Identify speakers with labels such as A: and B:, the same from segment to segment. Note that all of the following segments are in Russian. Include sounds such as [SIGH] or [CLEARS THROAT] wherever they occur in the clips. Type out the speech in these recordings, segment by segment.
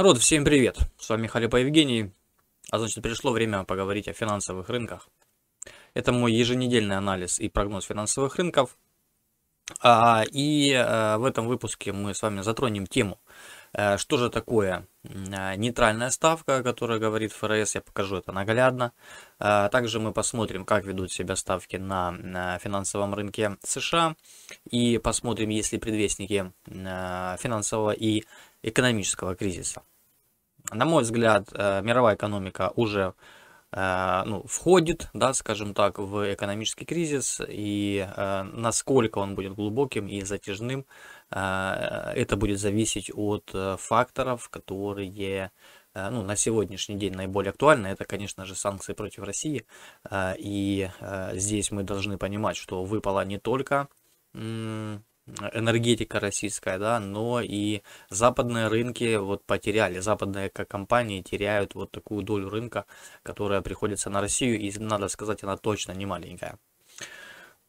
A: Народ, всем привет! С вами Халипа Евгений, а значит пришло время поговорить о финансовых рынках. Это мой еженедельный анализ и прогноз финансовых рынков. А, и э, в этом выпуске мы с вами затронем тему, э, что же такое э, нейтральная ставка, которая говорит ФРС, я покажу это наглядно. А, также мы посмотрим, как ведут себя ставки на финансовом рынке США и посмотрим, есть ли предвестники финансового и экономического кризиса на мой взгляд, э, мировая экономика уже э, ну, входит, да, скажем так, в экономический кризис, и э, насколько он будет глубоким и затяжным, это будет зависеть от факторов, которые ну, на сегодняшний день наиболее актуально, это, конечно же, санкции против России. И здесь мы должны понимать, что выпала не только энергетика российская, да, но и западные рынки вот потеряли, западные компании теряют вот такую долю рынка, которая приходится на Россию, и надо сказать, она точно не маленькая.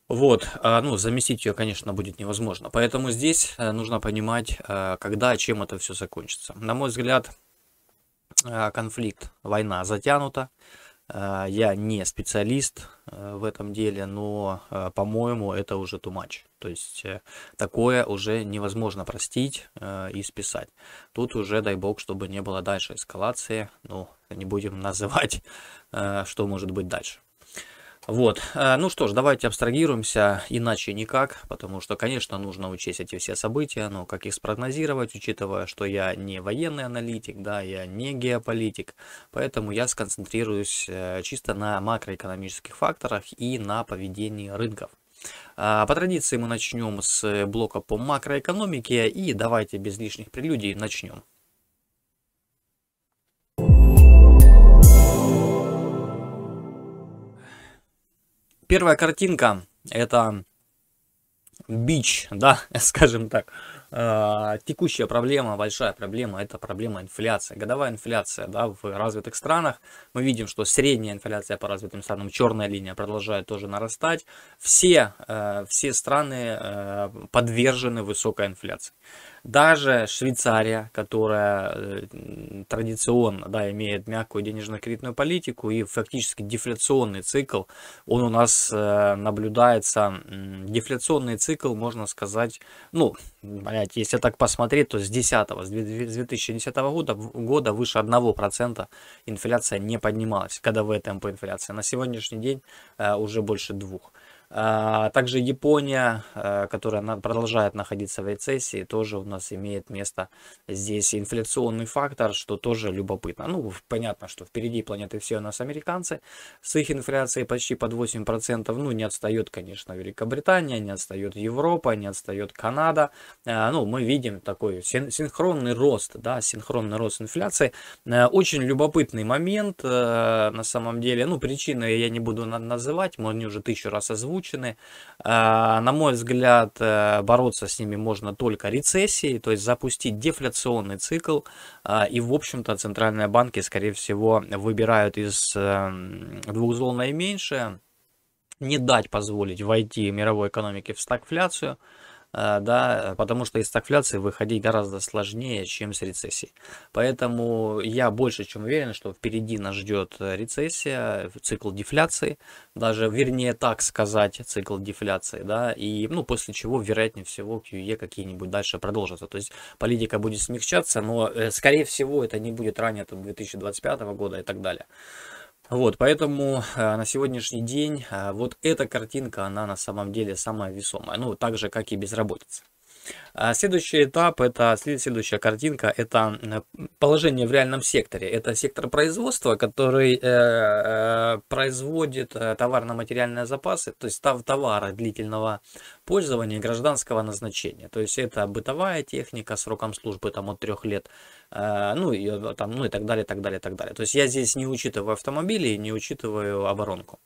A: Вот, а, ну, заместить ее, конечно, будет невозможно. Поэтому здесь э, нужно понимать, э, когда, чем это все закончится. На мой взгляд, э, конфликт, война затянута. Э, я не специалист э, в этом деле, но, э, по-моему, это уже too much. То есть такое уже невозможно простить и списать. Тут уже, дай бог, чтобы не было дальше эскалации. Ну, не будем [LAUGHS] называть, что может быть дальше. Вот, э, ну что ж, давайте абстрагируемся, иначе никак, потому что, конечно, нужно учесть эти все события, но как их спрогнозировать, учитывая, что я не военный аналитик, да, я не геополитик, поэтому я сконцентрируюсь э, чисто на макроэкономических факторах и на поведении рынков. А, по традиции мы начнем с блока по макроэкономике и давайте без лишних прелюдий начнем. первая картинка это бич, да, [LAUGHS] скажем так. А, текущая проблема, большая проблема, это проблема инфляции. Годовая инфляция, да, в развитых странах. Мы видим, что средняя инфляция по развитым странам, черная линия продолжает тоже нарастать. Все, э, все страны э, подвержены высокой инфляции. Даже Швейцария, которая э, традиционно да, имеет мягкую денежно-кредитную политику и фактически дефляционный цикл, он у нас э, наблюдается, дефляционный цикл, можно сказать, ну, блядь, если так посмотреть, то с 10 с 2010 года, года выше 1% инфляция не поднималась, когда годовые темпы инфляции. На сегодняшний день э, уже больше двух. А, также Япония, э, которая продолжает находиться в рецессии, тоже у нас имеет место здесь инфляционный фактор, что тоже любопытно. Ну, понятно, что впереди планеты все у нас американцы. С их инфляцией почти под 8%, ну, не отстает, конечно, Великобритания, не отстает Европа, не отстает Канада. Э, ну, мы видим такой синхронный рост, да, синхронный рост инфляции. Э, очень любопытный момент, на самом деле. Ну, причины я не буду называть, мы они уже тысячу раз озвучили озвучены. А, на мой взгляд, э, бороться с ними можно только рецессией, то есть запустить дефляционный цикл. А, и, в общем-то, центральные банки, скорее всего, выбирают из эм, двух зол наименьшее, не дать позволить войти мировой экономике в стагфляцию – а, да, потому что из стагфляции выходить гораздо сложнее, чем с рецессии. Поэтому я больше чем уверен, что впереди нас ждет э, рецессия, цикл дефляции, даже, вернее, так сказать, цикл дефляции, да, и, ну, после чего, вероятнее всего, QE какие-нибудь дальше продолжатся. То есть политика будет смягчаться, но, э, скорее всего, это не будет ранее 2025 года и так далее. Вот, поэтому а, на сегодняшний день а, вот эта картинка, она на самом деле самая весомая. Ну, так же, как и безработица. А следующий этап, это следующая картинка, это положение в реальном секторе. Это сектор производства, который э, э производит э, товарно-материальные запасы, то есть товары длительного пользования гражданского назначения. То есть это бытовая техника сроком службы там, от трех лет, э, ну, и, там, ну и так далее, так далее, так далее. То есть я здесь не учитываю автомобили, не учитываю оборонку.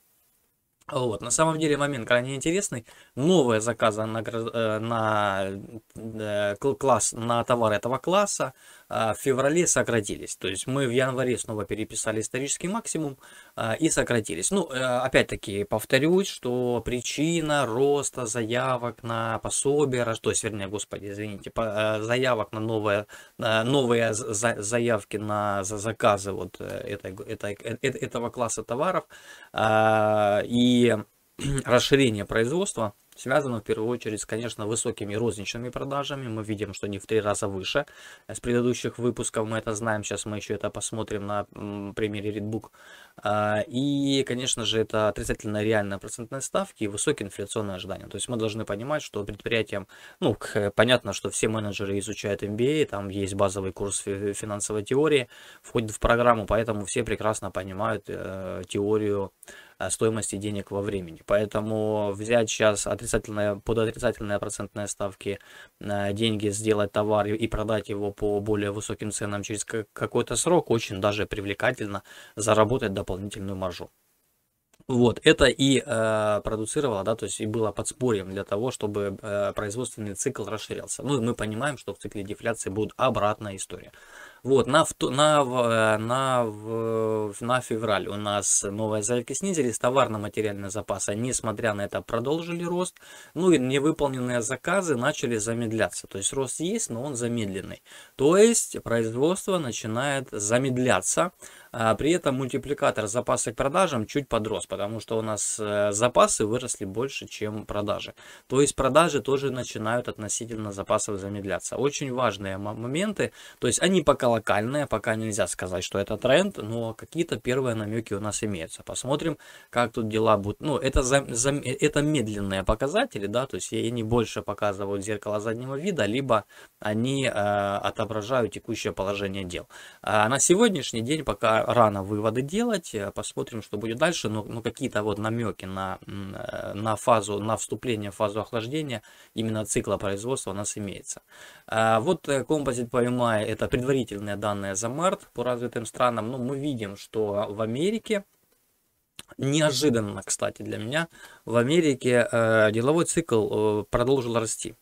A: Вот, на самом деле момент крайне интересный. Новые заказы э, на, на, э, на класс, на товар этого класса, а, в феврале сократились. То есть мы в январе снова переписали исторический максимум а, и сократились. Ну, э, опять-таки, повторюсь, что причина роста заявок на пособие, то есть, вернее, господи, извините, э, заявок на новые, новые заявки на заказы вот э, этого класса товаров а, и [CLEARS THROAT] расширение производства – Связано в первую очередь, конечно, высокими розничными продажами. Мы видим, что они в три раза выше. С предыдущих выпусков мы это знаем. Сейчас мы еще это посмотрим на примере Redbook. А, и, конечно же, это отрицательно реальная процентная ставки и высокие инфляционные ожидания. То есть мы должны понимать, что предприятиям, ну, понятно, что все менеджеры изучают MBA, а, там есть базовый курс финансовой теории, входит в программу, поэтому все прекрасно понимают э, теорию э, стоимости денег во времени. Поэтому взять сейчас от отрицательные под отрицательные процентные ставки э, деньги, сделать товар и продать его по более высоким ценам через какой-то срок, очень даже привлекательно заработать дополнительную маржу. Вот, это и э, продуцировало, да, то есть и было подспорьем для того, чтобы э, производственный цикл расширялся. Ну и мы понимаем, что в цикле дефляции будет обратная история. Вот, на, на, э, на, на февраль у нас новые заявки снизились, товарно-материальные запасы, несмотря на это, продолжили рост. Ну и невыполненные заказы начали замедляться. То есть рост есть, но он замедленный. То есть производство начинает замедляться. А при этом мультипликатор запасы к продажам чуть подрос, потому что у нас э, запасы выросли больше, чем продажи. То есть продажи тоже начинают относительно запасов замедляться. Очень важные моменты, то есть они пока локальные, пока нельзя сказать, что это тренд, но какие-то первые намеки у нас имеются. Посмотрим, как тут дела будут. Ну, это, за, за, это медленные показатели, да, то есть они больше показывают зеркало заднего вида, либо они э, отображают текущее положение дел. А на сегодняшний день пока рано выводы делать, э, посмотрим, что будет дальше, но, но какие-то вот намеки на, э, на фазу, на вступление в фазу охлаждения именно цикла производства у нас имеется. А, вот композит по MI это предварительные данные за март по развитым странам, но ну, мы видим, что в Америке Неожиданно, кстати, для меня, в Америке э, деловой цикл продолжил расти.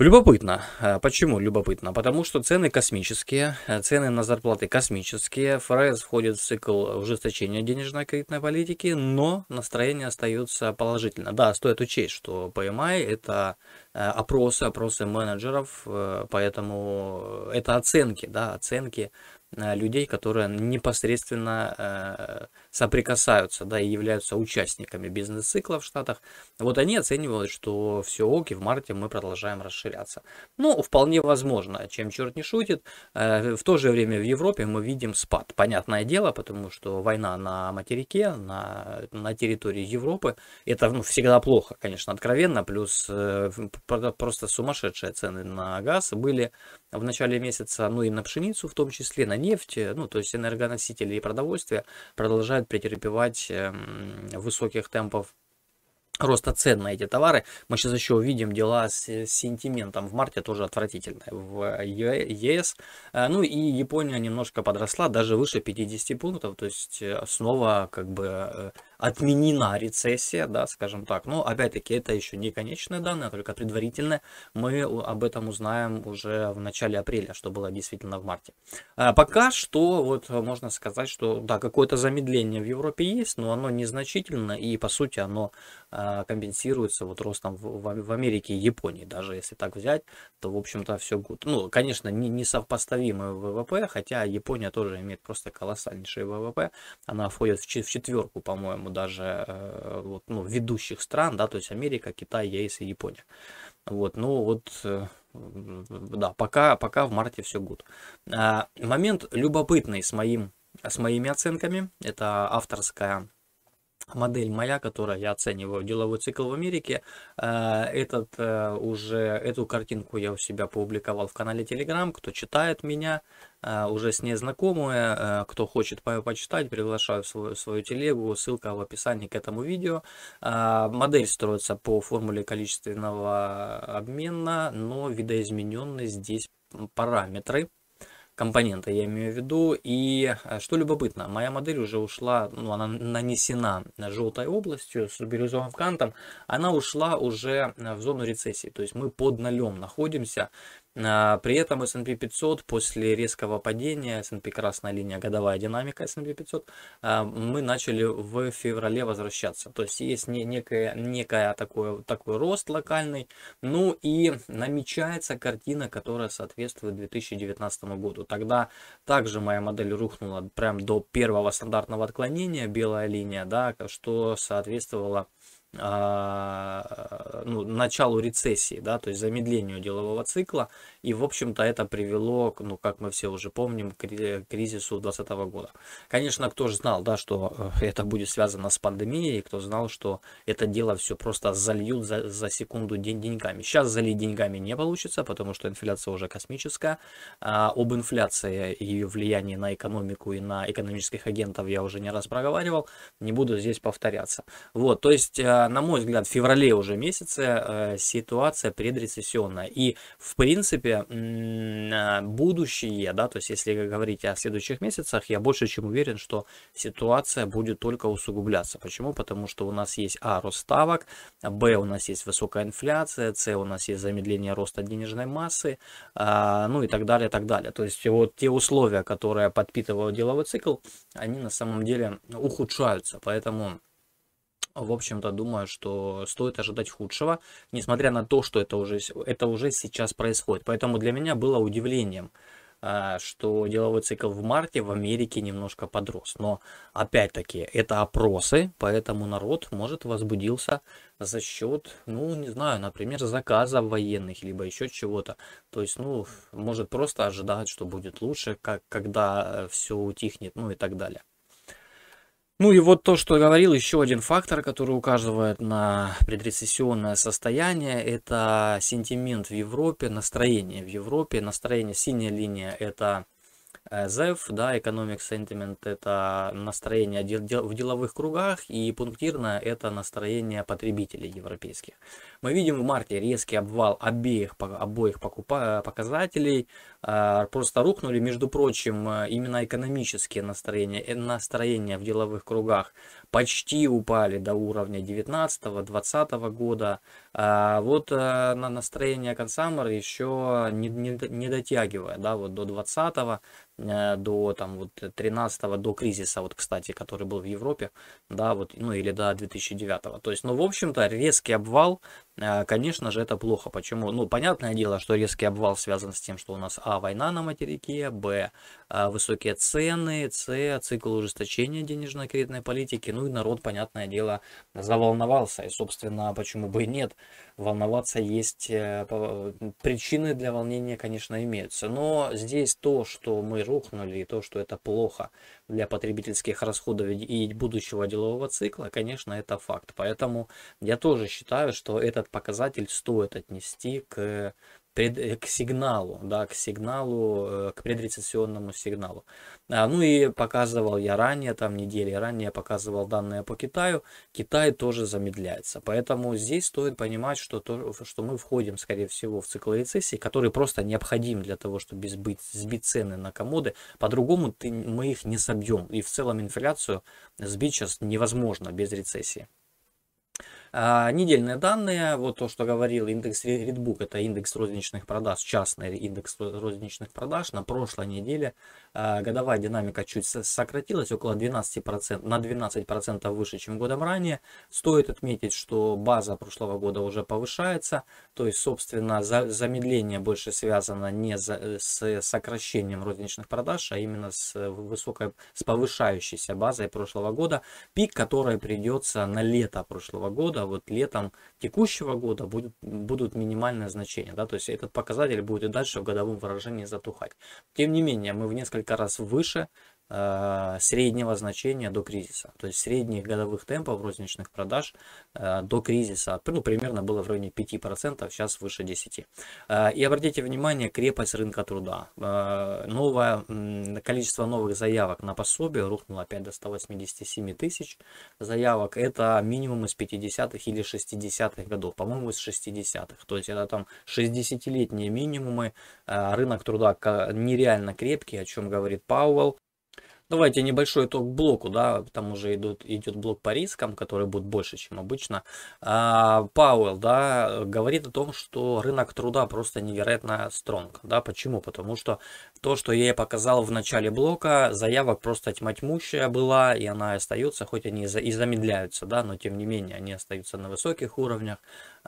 A: Любопытно. А почему любопытно? Потому что цены космические, а цены на зарплаты космические, ФРС входит в цикл ужесточения денежно-кредитной политики, но настроение остается положительно. Да, стоит учесть, что PMI – это э, опросы, опросы менеджеров, э, поэтому это оценки, да, оценки э, людей, которые непосредственно соприкасаются, да, и являются участниками бизнес-цикла в Штатах, вот они оценивают, что все ок, и в марте мы продолжаем расширяться. Ну, вполне возможно, чем черт не шутит. Э, в то же время в Европе мы видим спад. Понятное дело, потому что война на материке, на, на территории Европы, это ну, всегда плохо, конечно, откровенно, плюс э, просто сумасшедшие цены на газ были в начале месяца, ну и на пшеницу в том числе, на нефть, э, ну то есть энергоносители и продовольствие продолжают претерпевать эм, высоких темпов роста цен на эти товары. Мы сейчас еще увидим дела с сентиментом в марте, тоже отвратительные в ЕС. Э, ну и Япония немножко подросла, даже выше 50 пунктов, то есть э, снова как бы э, отменена рецессия, да, скажем так. Но опять-таки это еще не конечные данные, а только предварительные. Мы об этом узнаем уже в начале апреля, что было действительно в марте. А пока что вот можно сказать, что да, какое-то замедление в Европе есть, но оно незначительно и по сути оно компенсируется вот ростом в, в, Америке и Японии. Даже если так взять, то, в общем-то, все гуд. Ну, конечно, не, не ВВП, хотя Япония тоже имеет просто колоссальнейший ВВП. Она входит в, в четверку, по-моему, даже э, вот, ну, ведущих стран, да, то есть Америка, Китай, ЕС и Япония. Вот, ну вот, э, да, пока, пока в марте все гуд. А, момент любопытный с, моим, с моими оценками, это авторская модель моя, которая я оцениваю деловой цикл в Америке, э, этот э, уже, эту картинку я у себя публиковал в канале Telegram, кто читает меня, э, уже с ней знакомые, кто хочет почитать, приглашаю в свою, свою телегу, ссылка в описании к этому видео. Модель строится по формуле количественного обмена, но видоизменены здесь параметры, компонента, я имею в виду. И э, что любопытно, моя модель уже ушла, ну, она нанесена желтой областью с бирюзовым кантом, она ушла уже э, в зону рецессии, то есть мы под нолем находимся, а, при этом S&P 500 после резкого падения, S&P красная линия, годовая динамика S&P 500, а, мы начали в феврале возвращаться. То есть есть некое, некое такое, такой рост локальный, ну и намечается картина, которая соответствует 2019 году. Тогда также моя модель рухнула прям до первого стандартного отклонения, белая линия, да, что соответствовало а, ну, началу рецессии, да, то есть замедлению делового цикла. И, в общем-то, это привело, ну, как мы все уже помним, к кризису 2020 года. Конечно, кто же знал, да, что э, это будет связано с пандемией, кто знал, что это дело все просто зальют за, за секунду день деньгами. Сейчас залить деньгами не получится, потому что инфляция уже космическая. А об инфляции и ее влиянии на экономику и на экономических агентов я уже не раз проговаривал, не буду здесь повторяться. Вот, то есть э, на мой взгляд, в феврале уже месяце э, ситуация предрецессионная. И, в принципе, а, будущее, да, то есть если говорить о следующих месяцах, я больше чем уверен, что ситуация будет только усугубляться. Почему? Потому что у нас есть, а, рост ставок, б, у нас есть высокая инфляция, с, у нас есть замедление роста денежной массы, а, ну и так далее, так далее. То есть вот те условия, которые подпитывают деловой цикл, они на самом деле ухудшаются. Поэтому в общем-то, думаю, что стоит ожидать худшего, несмотря на то, что это уже, это уже сейчас происходит. Поэтому для меня было удивлением, а, что деловой цикл в марте в Америке немножко подрос. Но, опять-таки, это опросы, поэтому народ, может, возбудился за счет, ну, не знаю, например, заказов военных, либо еще чего-то. То есть, ну, может, просто ожидать, что будет лучше, как, когда все утихнет, ну и так далее. Ну и вот то, что я говорил, еще один фактор, который указывает на предрецессионное состояние, это сентимент в Европе, настроение в Европе, настроение, синяя линия это ZEF, э, да, Economic Sentiment, это настроение в деловых кругах, и пунктирное это настроение потребителей европейских. Мы видим в марте резкий обвал обеих, обоих покупа, э, показателей, а, просто рухнули. Между прочим, э, именно экономические настроения, э, настроения в деловых кругах почти упали до уровня 19-20 года. А, вот на настроение консамер еще не, не, не дотягивая, да, вот до 20 до там вот 13 до кризиса вот кстати который был в европе да вот ну или до 2009 -го. то есть ну в общем-то резкий обвал а, конечно же, это плохо. Почему? Ну, понятное дело, что резкий обвал связан с тем, что у нас, а, война на материке, б, а, высокие цены, С, цикл ужесточения денежно-кредитной политики, ну и народ, понятное дело, заволновался. И, собственно, почему бы и нет, волноваться есть, э, причины для волнения, конечно, имеются. Но здесь то, что мы рухнули, и то, что это плохо для потребительских расходов и будущего делового цикла, конечно, это факт. Поэтому я тоже считаю, что этот показатель стоит отнести к Э, к сигналу, да, к сигналу, э, к предрецессионному сигналу. А, ну и показывал я ранее, там недели ранее показывал данные по Китаю, Китай тоже замедляется. Поэтому здесь стоит понимать, что, то, что мы входим, скорее всего, в цикл рецессии, который просто необходим для того, чтобы сбить, сбить цены на комоды. По-другому мы их не собьем. И в целом инфляцию сбить сейчас невозможно без рецессии. А, недельные данные, вот то, что говорил индекс Redbook, это индекс розничных продаж, частный индекс розничных продаж. На прошлой неделе а, годовая динамика чуть сократилась, около 12%, на 12% выше, чем годом ранее. Стоит отметить, что база прошлого года уже повышается, то есть, собственно, за, замедление больше связано не за, с сокращением розничных продаж, а именно с высокой, с повышающейся базой прошлого года, пик, который придется на лето прошлого года, года, а вот летом текущего года будет, будут минимальные значения. Да? То есть этот показатель будет и дальше в годовом выражении затухать. Тем не менее, мы в несколько раз выше Э, среднего значения до кризиса. То есть средних годовых темпов розничных продаж э, до кризиса ну, примерно было в районе 5%, сейчас выше 10%. Э, и обратите внимание, крепость рынка труда. Новое, количество новых заявок на пособие рухнуло опять до 187 тысяч заявок. Это минимум из 50-х или 60-х годов, по-моему, из 60-х. То есть это там 60-летние минимумы. Рынок труда нереально крепкий, о чем говорит Пауэлл. Давайте небольшой итог блоку, да, там уже идут, идет блок по рискам, который будет больше, чем обычно. А, Пауэлл, да, говорит о том, что рынок труда просто невероятно стронг, да, почему? Потому что то, что я показал в начале блока, заявок просто тьма тьмущая была, и она остается, хоть они и замедляются, да, но тем не менее они остаются на высоких уровнях,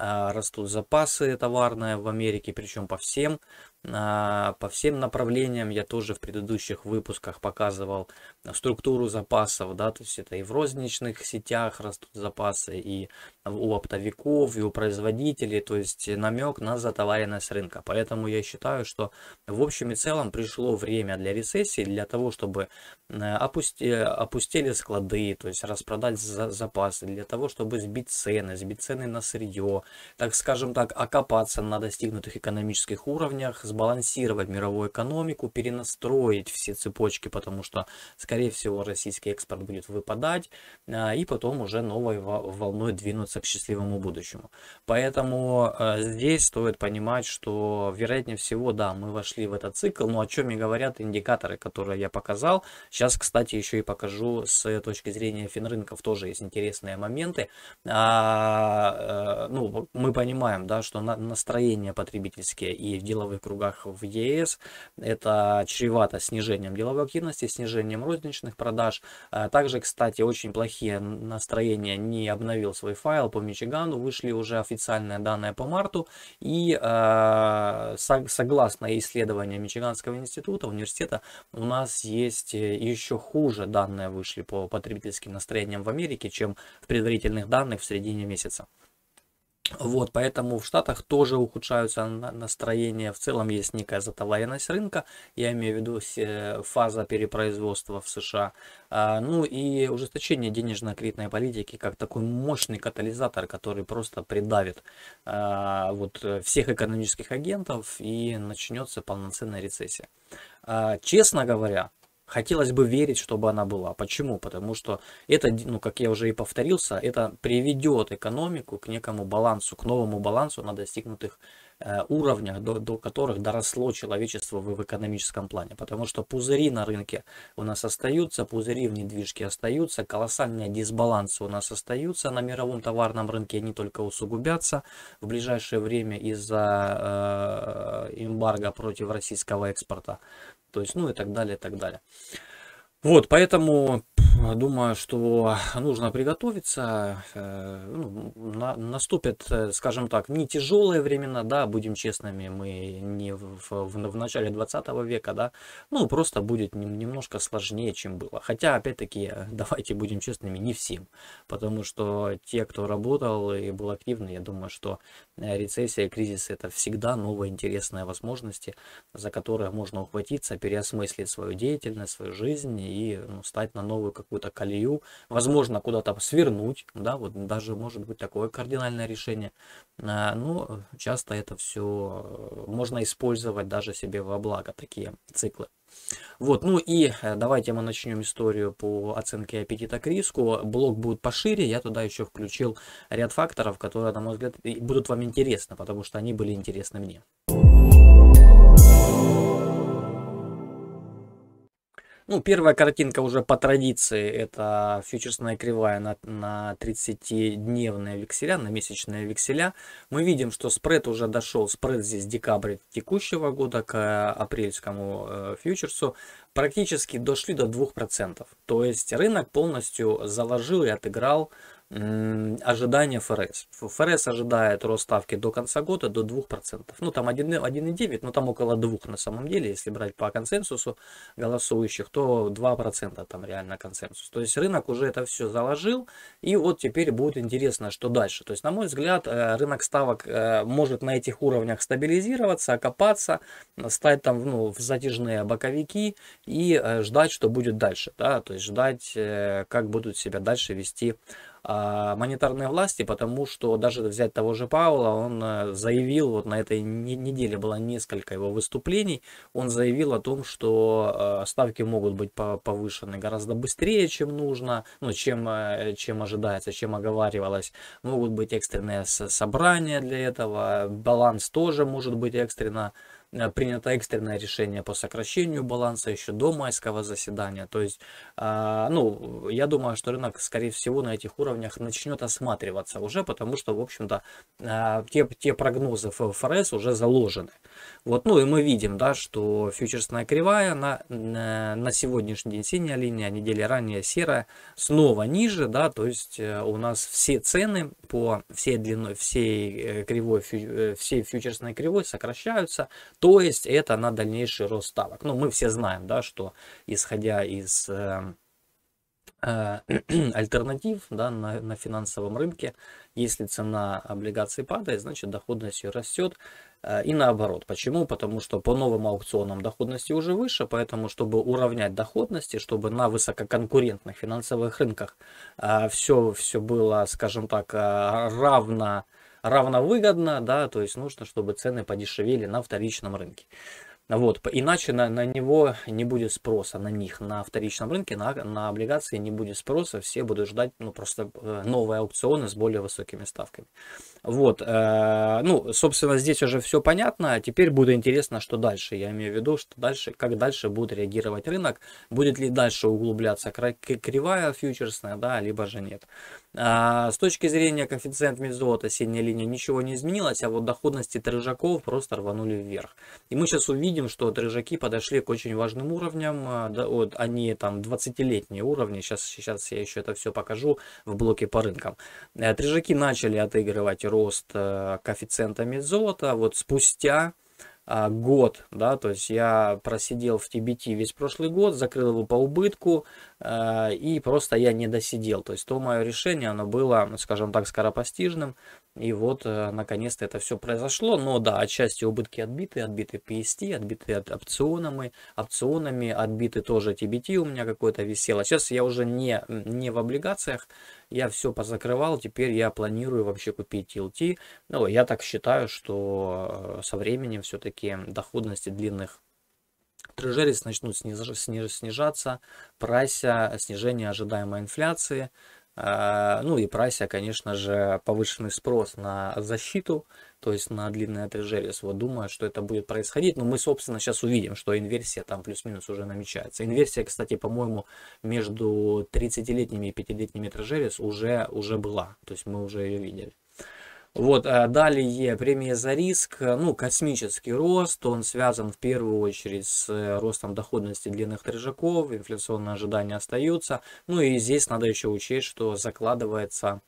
A: а, растут запасы товарные в Америке, причем по всем, а, по всем направлениям. Я тоже в предыдущих выпусках показывал структуру запасов, да, то есть это и в розничных сетях растут запасы, и у оптовиков, и у производителей, то есть намек на затоваренность рынка. Поэтому я считаю, что в общем и целом пришло время для рецессии, для того, чтобы э, опусти, опустили склады, то есть распродать за, запасы, для того, чтобы сбить цены, сбить цены на сырье, так скажем так, окопаться на достигнутых экономических уровнях, сбалансировать мировую экономику, перенастроить все цепочки, потому что, скажем, скорее всего, российский экспорт будет выпадать, а, и потом уже новой волной двинуться к счастливому будущему. Поэтому а, здесь стоит понимать, что, вероятнее всего, да, мы вошли в этот цикл, но о чем и говорят индикаторы, которые я показал. Сейчас, кстати, еще и покажу с точки зрения финрынков, тоже есть интересные моменты. А, э, ну, мы понимаем, да, что настроение потребительские и в деловых кругах в ЕС, это чревато снижением деловой активности, снижением розничного розничных продаж. А также, кстати, очень плохие настроения не обновил свой файл по Мичигану. Вышли уже официальные данные по марту. И а, согласно исследованию Мичиганского института, университета, у нас есть э, еще хуже данные вышли по потребительским настроениям в Америке, чем в предварительных данных в середине месяца. Вот, поэтому в Штатах тоже ухудшаются настроения. В целом есть некая затоваренность рынка, я имею в виду фаза перепроизводства в США. А, ну и ужесточение денежно-кредитной политики как такой мощный катализатор, который просто придавит а, вот э, всех экономических агентов и начнется полноценная рецессия. А, честно говоря, Хотелось бы верить, чтобы она была. Почему? Потому что это, ну, как я уже и повторился, это приведет экономику к некому балансу, к новому балансу на достигнутых э, уровнях, до, до которых доросло человечество в, в экономическом плане. Потому что пузыри на рынке у нас остаются, пузыри в недвижке остаются, колоссальные дисбалансы у нас остаются на мировом товарном рынке, они только усугубятся. В ближайшее время из-за э, эмбарго против российского экспорта то есть, ну и так далее, и так далее. Вот, поэтому Э, думаю, что нужно приготовиться. Э, ну, наступят, э, скажем так, не тяжелые времена, да, будем честными, мы не в, в, в начале 20 века, да, ну, просто будет немножко сложнее, чем было. Хотя, опять-таки, [LAUGHS] давайте будем честными, не всем, потому что те, кто работал и был активный, я думаю, что рецессия, кризис – это всегда новые интересные возможности, за которые можно ухватиться, переосмыслить свою деятельность, свою жизнь и ну, стать на новую какую какую-то колею, возможно, куда-то свернуть, да, вот даже может быть такое кардинальное решение. А, Но ну, часто это все э, можно использовать даже себе во благо, такие циклы. Вот, ну и э, давайте мы начнем историю по оценке аппетита к риску. Блок будет пошире, я туда еще включил ряд факторов, которые, на мой взгляд, будут вам интересны, потому что они были интересны мне. Ну, первая картинка уже по традиции, это фьючерсная кривая на, на 30-дневные векселя, на месячные векселя. Мы видим, что спред уже дошел, спред здесь декабрь текущего года к э, апрельскому э, фьючерсу, практически дошли до 2%. То есть рынок полностью заложил и отыграл ожидания ФРС. ФРС ожидает рост ставки до конца года до 2%. Ну, там 1,9, но там около 2 на самом деле, если брать по консенсусу голосующих, то 2% там реально консенсус. То есть рынок уже это все заложил, и вот теперь будет интересно, что дальше. То есть, на мой взгляд, э, рынок ставок э, может на этих уровнях стабилизироваться, окопаться, стать там ну, в затяжные боковики и э, ждать, что будет дальше. Да? То есть ждать, как будут себя дальше вести а, монетарной власти, потому что даже взять того же Паула, он э, заявил, вот на этой неделе было несколько его выступлений, он заявил о том, что э, ставки могут быть повышены гораздо быстрее, чем нужно, ну, чем, э, чем ожидается, чем оговаривалось, могут быть экстренные собрания для этого, баланс тоже может быть экстренно Э, принято экстренное решение по сокращению баланса еще до майского заседания. То есть, а, ну, я думаю, что рынок, скорее всего, на этих уровнях начнет осматриваться уже, потому что, в общем-то, а, те, те прогнозы ФРС уже заложены. Вот, ну, и мы видим, да, что фьючерсная кривая на, на сегодняшний день синяя линия, а недели ранее серая, снова ниже, да, то есть э, у нас все цены по всей длиной, всей э, кривой, всей фьючерсной кривой сокращаются, то есть это на дальнейший рост ставок. Ну, мы все знаем, да, что исходя из эм, э, э, [CLEARS THROAT] альтернатив да, на, на финансовом рынке, если цена облигаций падает, значит доходность ее растет. Э, и наоборот. Почему? Потому что по новым аукционам доходности уже выше, поэтому чтобы уравнять доходности, чтобы на высококонкурентных финансовых рынках все, э, все было, скажем так, э, равно равновыгодно, да, то есть нужно, чтобы цены подешевели на вторичном рынке. Вот, иначе на, на него не будет спроса, на них, на вторичном рынке, на, на облигации не будет спроса, все будут ждать, ну, просто э, новые аукционы с более высокими ставками. Вот, э, ну, собственно, здесь уже все понятно, а теперь будет интересно, что дальше, я имею в виду, что дальше, как дальше будет реагировать рынок, будет ли дальше углубляться кривая фьючерсная, да, либо же нет. А, с точки зрения коэффициента золота, синяя линия ничего не изменилась, а вот доходности трежаков просто рванули вверх. И мы сейчас увидим, что трежаки подошли к очень важным уровням, а, да, вот они там 20-летние уровни, сейчас, сейчас я еще это все покажу в блоке по рынкам. Э, трежаки начали отыгрывать рост э, коэффициента золота. вот спустя а, год, да, то есть я просидел в Тибете весь прошлый год, закрыл его по убытку, а, и просто я не досидел, то есть то мое решение, оно было, ну, скажем так, скоропостижным, и вот, э, наконец-то, это все произошло. Но да, отчасти убытки отбиты, отбиты PST, отбиты от опционами, опционами отбиты тоже TBT у меня какое-то висело. Сейчас я уже не, не в облигациях, я все позакрывал, теперь я планирую вообще купить TLT. Ну, я так считаю, что э, со временем все-таки доходности длинных трежерис начнут снижаться, прайса, снижение ожидаемой инфляции – а, ну и прайся, конечно же, повышенный спрос на защиту, то есть на длинное трежерис. Вот думаю, что это будет происходить. Но мы, собственно, сейчас увидим, что инверсия там плюс-минус уже намечается. Инверсия, кстати, по-моему, между 30-летними и 5-летними трежерис уже, уже была. То есть мы уже ее видели. Вот, а далее премия за риск, э, ну, космический рост, он связан в первую очередь с э, ростом доходности длинных рыжаков, инфляционные ожидания остаются, ну и здесь надо еще учесть, что закладывается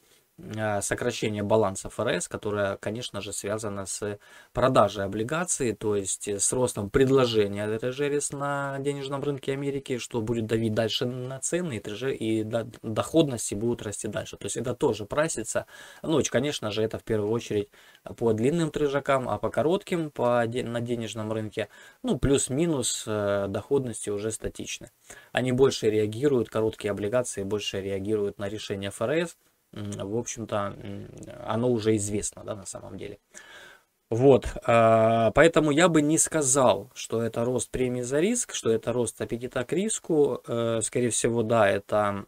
A: а, сокращение баланса ФРС, которое, конечно же, связано с продажей облигаций, то есть э, с ростом предложения трежерис на денежном рынке Америки, что будет давить дальше на цены, и, трежер... и доходности будут расти дальше. То есть это тоже прасится. Ну, конечно же, это в первую очередь по длинным трежакам, а по коротким по... на денежном рынке, ну, плюс-минус э, доходности уже статичны. Они больше реагируют, короткие облигации больше реагируют на решение ФРС, в общем-то, оно уже известно, да, на самом деле. Вот, а, поэтому я бы не сказал, что это рост премии за риск, что это рост аппетита к риску. Э, скорее всего, да, это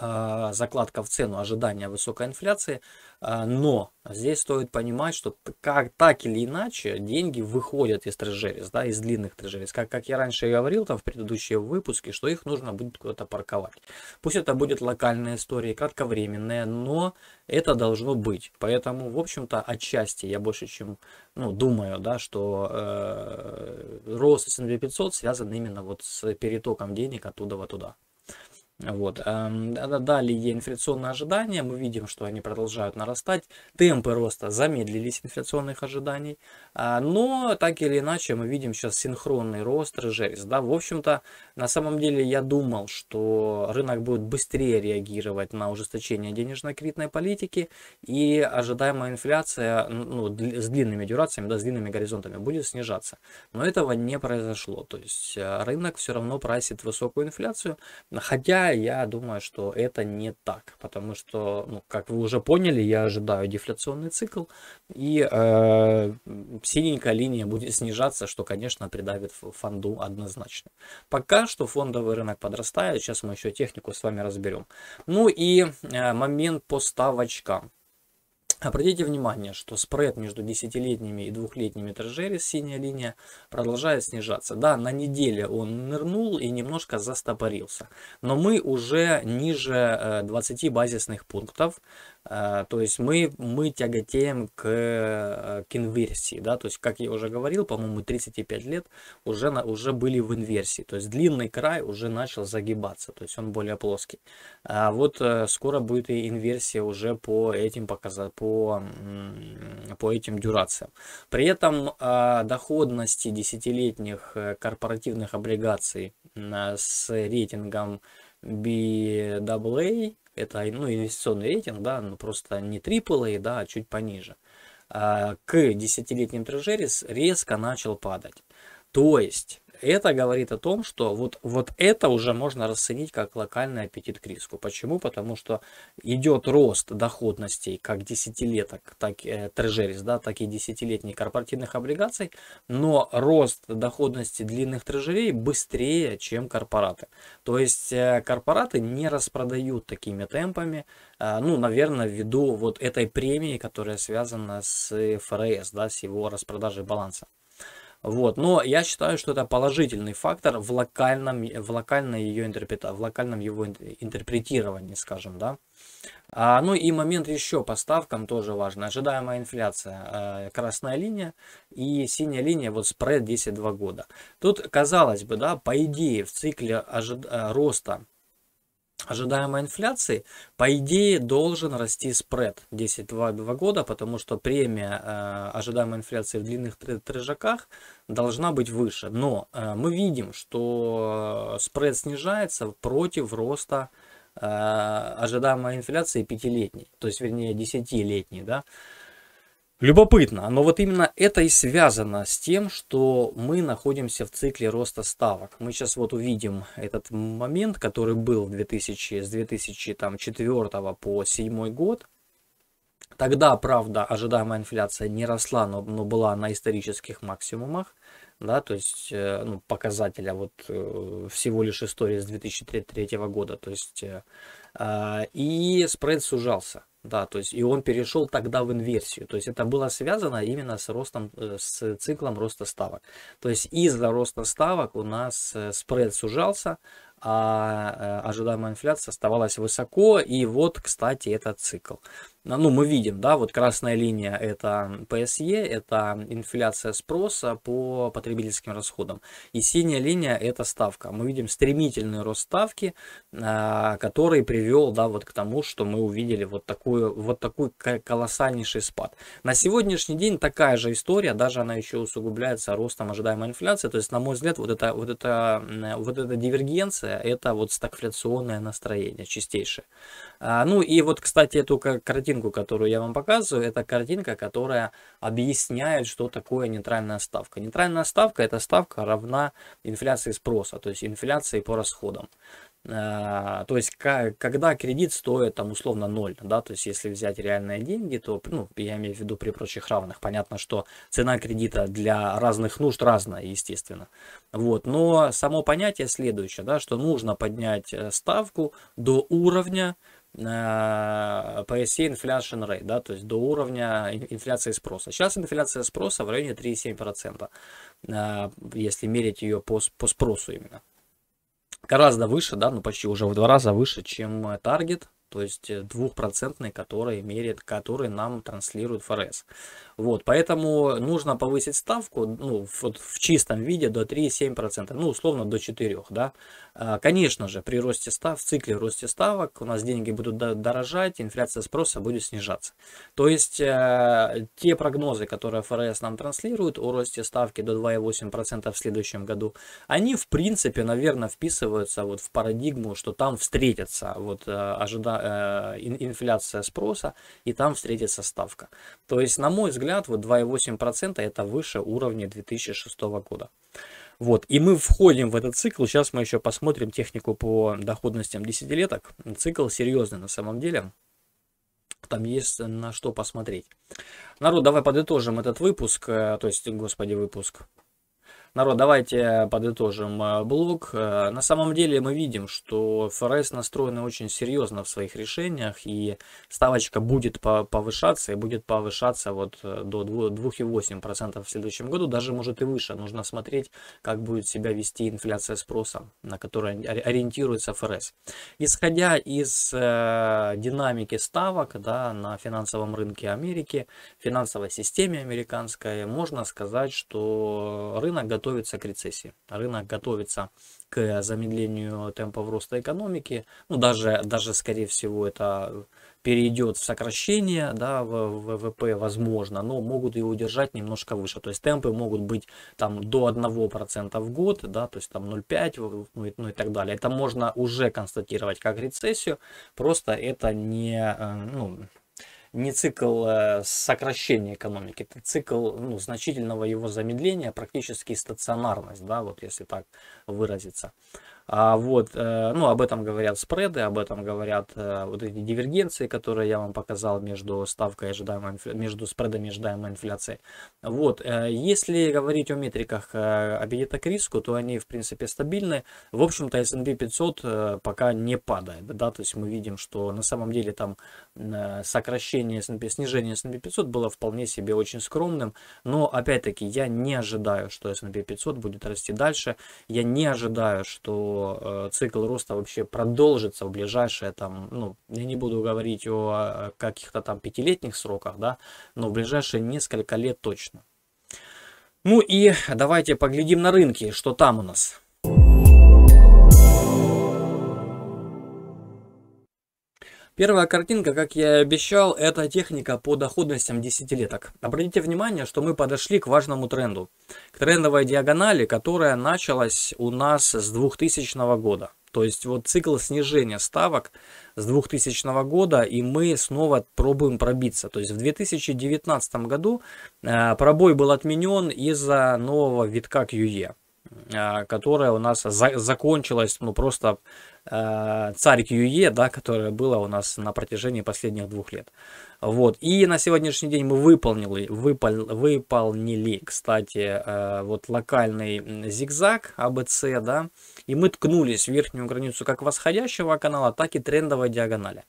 A: а, закладка в цену ожидания высокой инфляции, а, но здесь стоит понимать, что как, так или иначе деньги выходят из трежерис, да, из длинных трежерис. Как, как я раньше говорил там в предыдущем выпуске, что их нужно будет куда-то парковать. Пусть это будет локальная история, кратковременная, но это должно быть. Поэтому, в общем-то, отчасти я больше чем ну, думаю, да, что э, рост S&P 500 связан именно вот с перетоком денег оттуда вот туда. Вот. Далее инфляционные ожидания. Мы видим, что они продолжают нарастать. Темпы роста замедлились инфляционных ожиданий. А, но так или иначе мы видим сейчас синхронный рост РЖРИС. Да? В общем-то, на самом деле я думал, что рынок будет быстрее реагировать на ужесточение денежно-кредитной политики. И ожидаемая инфляция ну, с длинными дюрациями, да, с длинными горизонтами будет снижаться. Но этого не произошло. То есть э, рынок все равно просит высокую инфляцию. Хотя я думаю, что это не так, потому что, ну, как вы уже поняли, я ожидаю дефляционный цикл, и э, синенькая линия будет снижаться, что, конечно, придавит фонду однозначно. Пока что фондовый рынок подрастает, сейчас мы еще технику с вами разберем. Ну и э, момент по ставочкам. Обратите внимание, что спред между десятилетними и двухлетними трежери, синяя линия, продолжает снижаться. Да, на неделе он нырнул и немножко застопорился. Но мы уже ниже 20 э, базисных пунктов. Э, то есть мы, мы тяготеем к, э, к инверсии, да, то есть, как я уже говорил, по-моему, 35 лет уже, на, уже были в инверсии, то есть длинный край уже начал загибаться, то есть он более плоский. А вот э, скоро будет и инверсия уже по этим показать, по, по этим дюрациям. При этом а, доходности десятилетних корпоративных облигаций с рейтингом BAA это ну, инвестиционный рейтинг, да, но ну, просто не AAA, да, а чуть пониже, а, к десятилетним трежерис резко начал падать. То есть это говорит о том, что вот, вот это уже можно расценить как локальный аппетит к риску. Почему? Потому что идет рост доходностей как десятилеток, так э, трежерис, да, так и десятилетних корпоративных облигаций, но рост доходности длинных трежерей быстрее, чем корпораты. То есть э, корпораты не распродают такими темпами, э, ну, наверное, ввиду вот этой премии, которая связана с ФРС, да, с его распродажей баланса. Вот. Но я считаю, что это положительный фактор в локальном, в локальной ее интерпрета, в локальном его интерпретировании, скажем, да. А, ну и момент еще по ставкам тоже важный. Ожидаемая инфляция, а, красная линия и синяя линия, вот спред 10-2 года. Тут, казалось бы, да, по идее, в цикле ожид... Э, роста ожидаемой инфляции, по идее, должен расти спред 10-2 года, потому что премия э, ожидаемой инфляции в длинных трежаках должна быть выше. Но э, мы видим, что э, спред снижается против роста э, ожидаемой инфляции пятилетней, то есть, вернее, десятилетней, да, Любопытно, но вот именно это и связано с тем, что мы находимся в цикле роста ставок. Мы сейчас вот увидим этот момент, который был 2000, с 2004 по 2007 год. Тогда, правда, ожидаемая инфляция не росла, но, но была на исторических максимумах. Да, то есть э, ну, показателя вот э, всего лишь истории с 2003 года. То есть, э, и спред сужался. Да, то есть и он перешел тогда в инверсию. То есть это было связано именно с ростом, э, с циклом роста ставок. То есть из-за роста ставок у нас э, спред сужался, а э, ожидаемая инфляция оставалась высоко. И вот, кстати, этот цикл. Ну, мы видим, да, вот красная линия это ПСЕ, это инфляция спроса по потребительским расходам. И синяя линия это ставка. Мы видим стремительный рост ставки, а, который привел, да, вот к тому, что мы увидели вот, такую, вот такой колоссальнейший спад. На сегодняшний день такая же история, даже она еще усугубляется ростом ожидаемой инфляции. То есть, на мой взгляд, вот, это, вот, это, вот эта дивергенция, Э, это вот стагфляционное настроение чистейшее. А, ну и вот, кстати, эту картинку, которую я вам показываю, это картинка, которая объясняет, что такое нейтральная ставка. Нейтральная ставка – это ставка равна инфляции спроса, то есть инфляции по расходам. А, то есть когда кредит стоит там условно 0, да, то есть если взять реальные деньги, то, ну, я имею в виду при прочих равных, понятно, что цена кредита для разных нужд разная, естественно, вот, но само понятие следующее, да, что нужно поднять э, ставку до уровня а, PSE Inflation Rate, да, то есть до уровня инфляции спроса. Сейчас инфляция спроса в районе 3,7%, а, если мерить ее по, по спросу именно гораздо выше, да, ну почти уже в два раза выше, чем э, таргет, то есть э, двухпроцентный, который мерит, который нам транслирует ФРС. Вот, поэтому нужно повысить ставку ну, в, в чистом виде до 3-7%, ну, условно до 4, да, а, конечно же, при росте став, в цикле росте ставок у нас деньги будут дорожать, инфляция спроса будет снижаться. То есть э, те прогнозы, которые ФРС нам транслирует о росте ставки до 2,8% в следующем году, они в принципе, наверное, вписываются вот в парадигму, что там встретится вот э, ожида... Э, инфляция спроса и там встретится ставка. То есть, на мой взгляд, вот 2,8% это выше уровня 2006 года. Вот, и мы входим в этот цикл, сейчас мы еще посмотрим технику по доходностям десятилеток. Цикл серьезный на самом деле, там есть на что посмотреть. Народ, давай подытожим этот выпуск, э, то есть, господи, выпуск, Народ, давайте э, подытожим э, блок. Э, на самом деле мы видим, что ФРС настроены очень серьезно в своих решениях, и ставочка будет повышаться, и будет повышаться вот до 2,8% в следующем году, даже может и выше. Нужно смотреть, как будет себя вести инфляция спроса, на которую ориентируется ФРС. Исходя из динамики ставок да, на финансовом рынке Америки, финансовой системе американской, можно сказать, что рынок готов готовится к рецессии. Рынок готовится к замедлению темпов роста экономики. Ну, даже, даже скорее всего, это перейдет в сокращение да, в ВВП, возможно, но могут его удержать немножко выше. То есть темпы могут быть там до 1% в год, да, то есть там 0,5, ну, ну и так далее. Это можно уже констатировать как рецессию, просто это не, э, ну, не цикл э, сокращения экономики, это цикл ну, значительного его замедления, практически стационарность, да, вот если так выразиться. А вот, э, ну, об этом говорят спреды, об этом говорят э, вот эти дивергенции, которые я вам показал между ставкой ожидаемой, между спредами ожидаемой инфляции. Вот, э, если говорить о метриках аппетита к риску, то они, в принципе, стабильны. В общем-то, S&P 500 пока не падает, да, то есть мы видим, что на самом деле там сокращение S&P, снижение S&P 500 было вполне себе очень скромным, но, опять-таки, я не ожидаю, что S&P 500 будет расти дальше, я не ожидаю, что Э, цикл роста вообще продолжится в ближайшие там, ну, я не буду говорить о каких-то там пятилетних сроках, да, но в ближайшие несколько лет точно. Ну и давайте поглядим на рынки, что там у нас. Первая картинка, как я и обещал, это техника по доходностям десятилеток. Обратите внимание, что мы подошли к важному тренду. К трендовой диагонали, которая началась у нас с 2000 года. То есть вот цикл снижения ставок с 2000 года, и мы снова пробуем пробиться. То есть в 2019 году э, пробой был отменен из-за нового витка QE э, которая у нас за закончилась ну, просто Э, царь QE, да, которая была у нас на протяжении последних двух лет. Вот. И на сегодняшний день мы выполнили, выпол, выполнили кстати, э, вот локальный зигзаг ABC, а да, и мы ткнулись в верхнюю границу как восходящего канала, так и трендовой диагонали.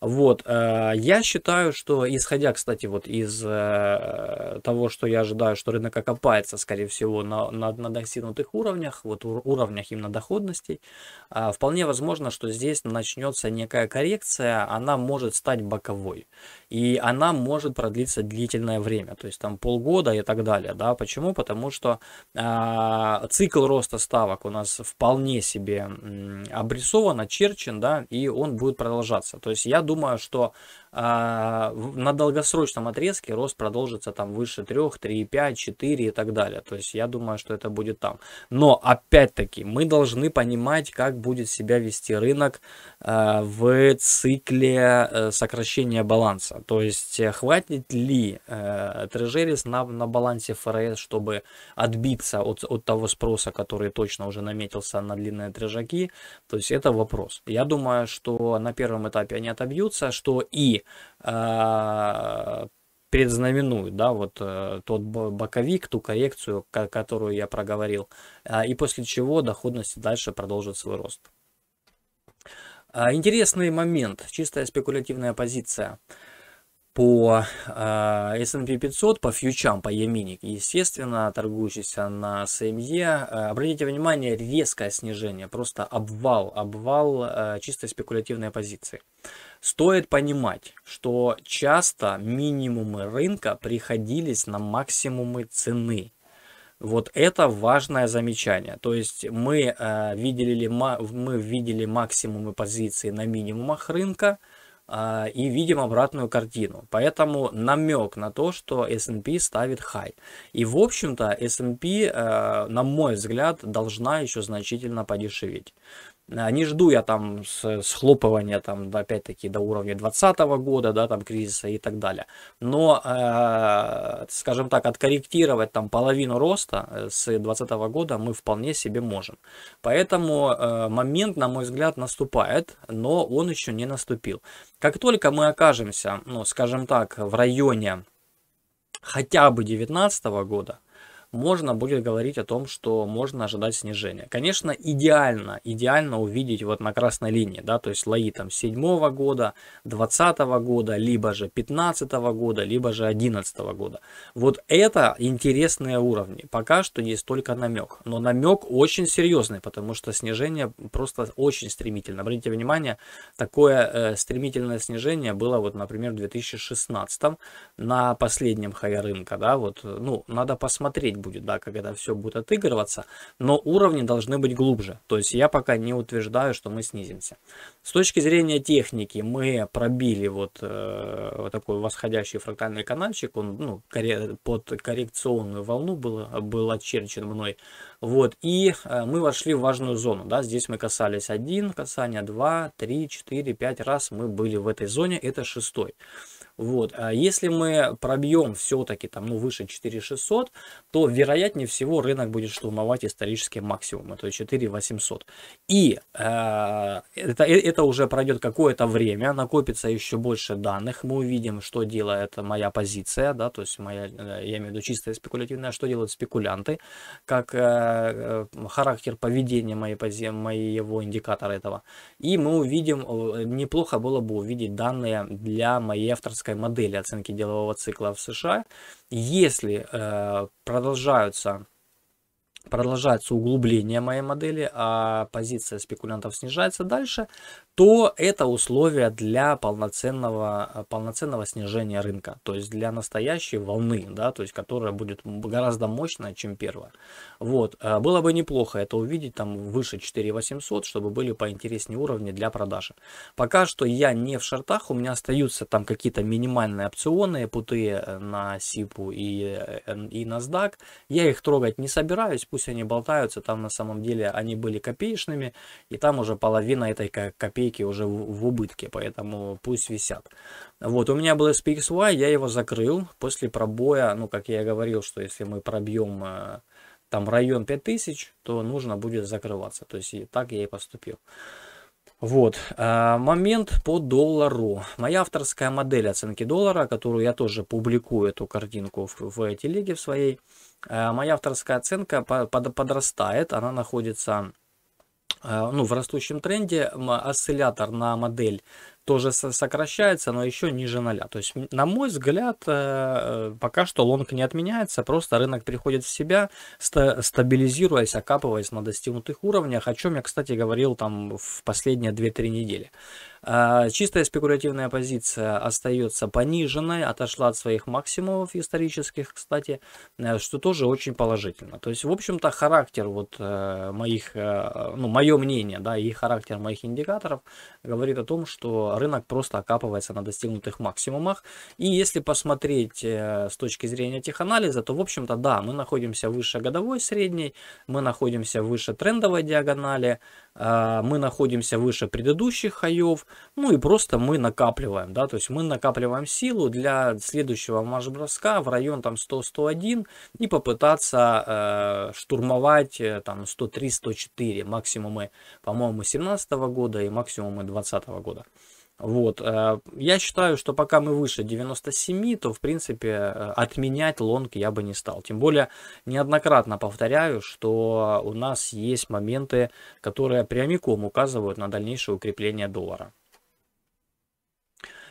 A: Вот, э, я считаю, что исходя, кстати, вот из э, того, что я ожидаю, что рынок окопается, скорее всего, на, на, на достигнутых уровнях, вот уровнях именно доходностей, а, вполне возможно, что здесь начнется некая коррекция, она может стать боковой, и она может продлиться длительное время, то есть там полгода и так далее, да, почему? Потому что а, цикл роста ставок у нас вполне себе обрисован, очерчен, да, и он будет продолжаться, то есть я думаю, что а, на долгосрочном отрезке рост продолжится там выше 3, 3,5, 4 и так далее. То есть я думаю, что это будет там. Но опять-таки мы должны понимать, как будет себя вести рынок а, в цикле э, сокращения баланса. То есть э, хватит ли э, трежерис на, на балансе ФРС, чтобы отбиться от, от того спроса, который точно уже наметился на длинные трежаки. То есть это вопрос. Я думаю, что на первом этапе они отобьются, что и и э, предзнаменуют, да, вот э, тот боковик, ту коррекцию, которую я проговорил, э, и после чего доходность дальше продолжит свой рост. Интересный момент, чистая спекулятивная позиция по э, S&P 500, по фьючам, по Яминик, естественно, торгующийся на СМЕ. Э, обратите внимание, резкое снижение, просто обвал, обвал э, чисто спекулятивной позиции. Стоит понимать, что часто минимумы рынка приходились на максимумы цены. Вот это важное замечание. То есть мы, э, видели, мы видели максимумы позиции на минимумах рынка, а, и видим обратную картину. Поэтому намек на то, что S&P ставит хай. И в общем-то S&P, э, на мой взгляд, должна еще значительно подешеветь. А, не жду я там схлопывания там опять-таки до уровня 2020 года, да, там кризиса и так далее. Но, э, скажем так, откорректировать там половину роста э, с 2020 года мы вполне себе можем. Поэтому э, момент, на мой взгляд, наступает, но он еще не наступил. Как только мы окажемся, ну, скажем так, в районе хотя бы 2019 года, можно будет говорить о том, что можно ожидать снижения. Конечно, идеально, идеально увидеть вот на красной линии, да, то есть лои там 7 года, 20 года, либо же 15 года, либо же 11 года. Вот это интересные уровни. Пока что есть только намек, но намек очень серьезный, потому что снижение просто очень стремительно. Обратите внимание, такое э, стремительное снижение было вот, например, в 2016 на последнем хая рынка, да, вот, ну, надо посмотреть, будет, да, как это все будет отыгрываться, но уровни должны быть глубже. То есть я пока не утверждаю, что мы снизимся. С точки зрения техники мы пробили вот, э, вот такой восходящий фрактальный каналчик, он ну, корре под коррекционную волну был, был очерчен мной. Вот, и э, мы вошли в важную зону, да, здесь мы касались 1 касание, 2, 3, 4, 5 раз мы были в этой зоне, это шестой. Вот. А если мы пробьем все-таки там, ну, выше 4600, то вероятнее всего рынок будет штурмовать исторические максимумы, то есть 4800. И а, э, это, это уже пройдет какое-то время, накопится еще больше данных, мы увидим, что делает моя позиция, да, то есть моя, э, я имею в виду чистая спекулятивная, что делают спекулянты, как э, э, характер поведения моей пози, моего индикатора этого. И мы увидим, э, неплохо было бы увидеть данные для моей авторской американской модели оценки делового цикла в США. Если э, продолжаются продолжается углубление моей модели, а позиция спекулянтов снижается дальше, то это условия для полноценного, э, полноценного снижения рынка, то есть для настоящей волны, да, то есть которая будет гораздо мощнее, чем первая. Вот. Э, было бы неплохо это увидеть там выше 4800, чтобы были поинтереснее уровни для продажи. Пока что я не в шортах, у меня остаются там какие-то минимальные опционные путы э, на СИПу и, и NASDAQ. Я их трогать не собираюсь, пусть они болтаются, там на самом деле они были копеечными, и там уже половина этой копейки копейки уже в, в убытке, поэтому пусть висят. Вот, у меня был SPXY, я его закрыл после пробоя, ну, как я и говорил, что если мы пробьем э, там район 5000, то нужно будет закрываться, то есть и так я и поступил. Вот, э, момент по доллару. Моя авторская модель оценки доллара, которую я тоже публикую, эту картинку в, в телеге в своей. Э, моя авторская оценка подрастает, она находится Э, ну, в растущем тренде осциллятор на модель тоже сокращается, но еще ниже 0. То есть, на мой взгляд, э, э, пока что лонг не отменяется, просто рынок приходит в себя, стабилизируясь, окапываясь на достигнутых уровнях, о чем я, кстати, говорил там в последние 2-3 недели. Э, чистая спекулятивная позиция остается пониженной, отошла от своих максимумов исторических, кстати, что тоже очень положительно. То есть, в общем-то, характер вот моих, ну, мое мнение, да, и характер моих индикаторов говорит о том, что рынок просто окапывается на достигнутых максимумах. И если посмотреть э, с точки зрения теханализа, то, в общем-то, да, мы находимся выше годовой средней, мы находимся выше трендовой диагонали, э, мы находимся выше предыдущих хаев, ну и просто мы накапливаем, да, то есть мы накапливаем силу для следующего марш-броска в район там 100-101 и попытаться э, штурмовать э, там 103-104 максимумы, по-моему, 17 года и максимумы 20 года. Вот. Э, я считаю, что пока мы выше 97, то, в принципе, э, отменять лонг я бы не стал. Тем более, неоднократно повторяю, что у нас есть моменты, которые прямиком указывают на дальнейшее укрепление доллара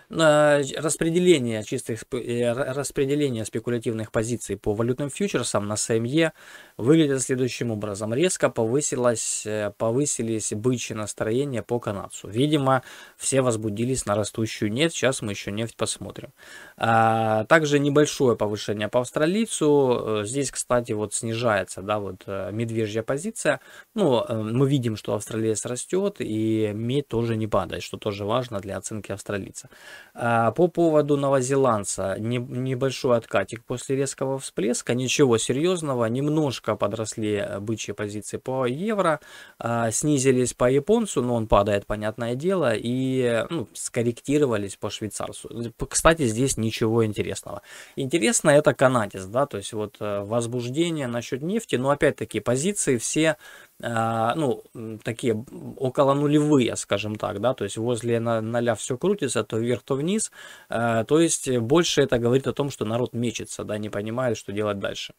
A: распределение чистых э, распределение спекулятивных позиций по валютным фьючерсам на СМЕ выглядит следующим образом. Резко повысилось, э, повысились бычьи настроения по канадцу. Видимо, все возбудились на растущую нефть. Сейчас мы еще нефть посмотрим. А, также небольшое повышение по австралийцу. Э, здесь, кстати, вот снижается да, вот медвежья позиция. Ну, мы видим, что австралиец растет и медь тоже не падает, что тоже важно для оценки австралийца. А, по поводу новозеландца, небольшой откатик после резкого всплеска, ничего серьезного, немножко подросли э, бычьи позиции по евро, а, снизились по японцу, но он падает, понятное дело, и ну, скорректировались по швейцарцу. Кстати, здесь ничего интересного. Интересно это канадец, да, то есть вот э, возбуждение насчет нефти, но опять-таки позиции все а, ну, такие около нулевые, скажем так, да, то есть возле ноля все крутится, то вверх, то вниз, а, то есть больше это говорит о том, что народ мечется, да, не понимает, что делать дальше.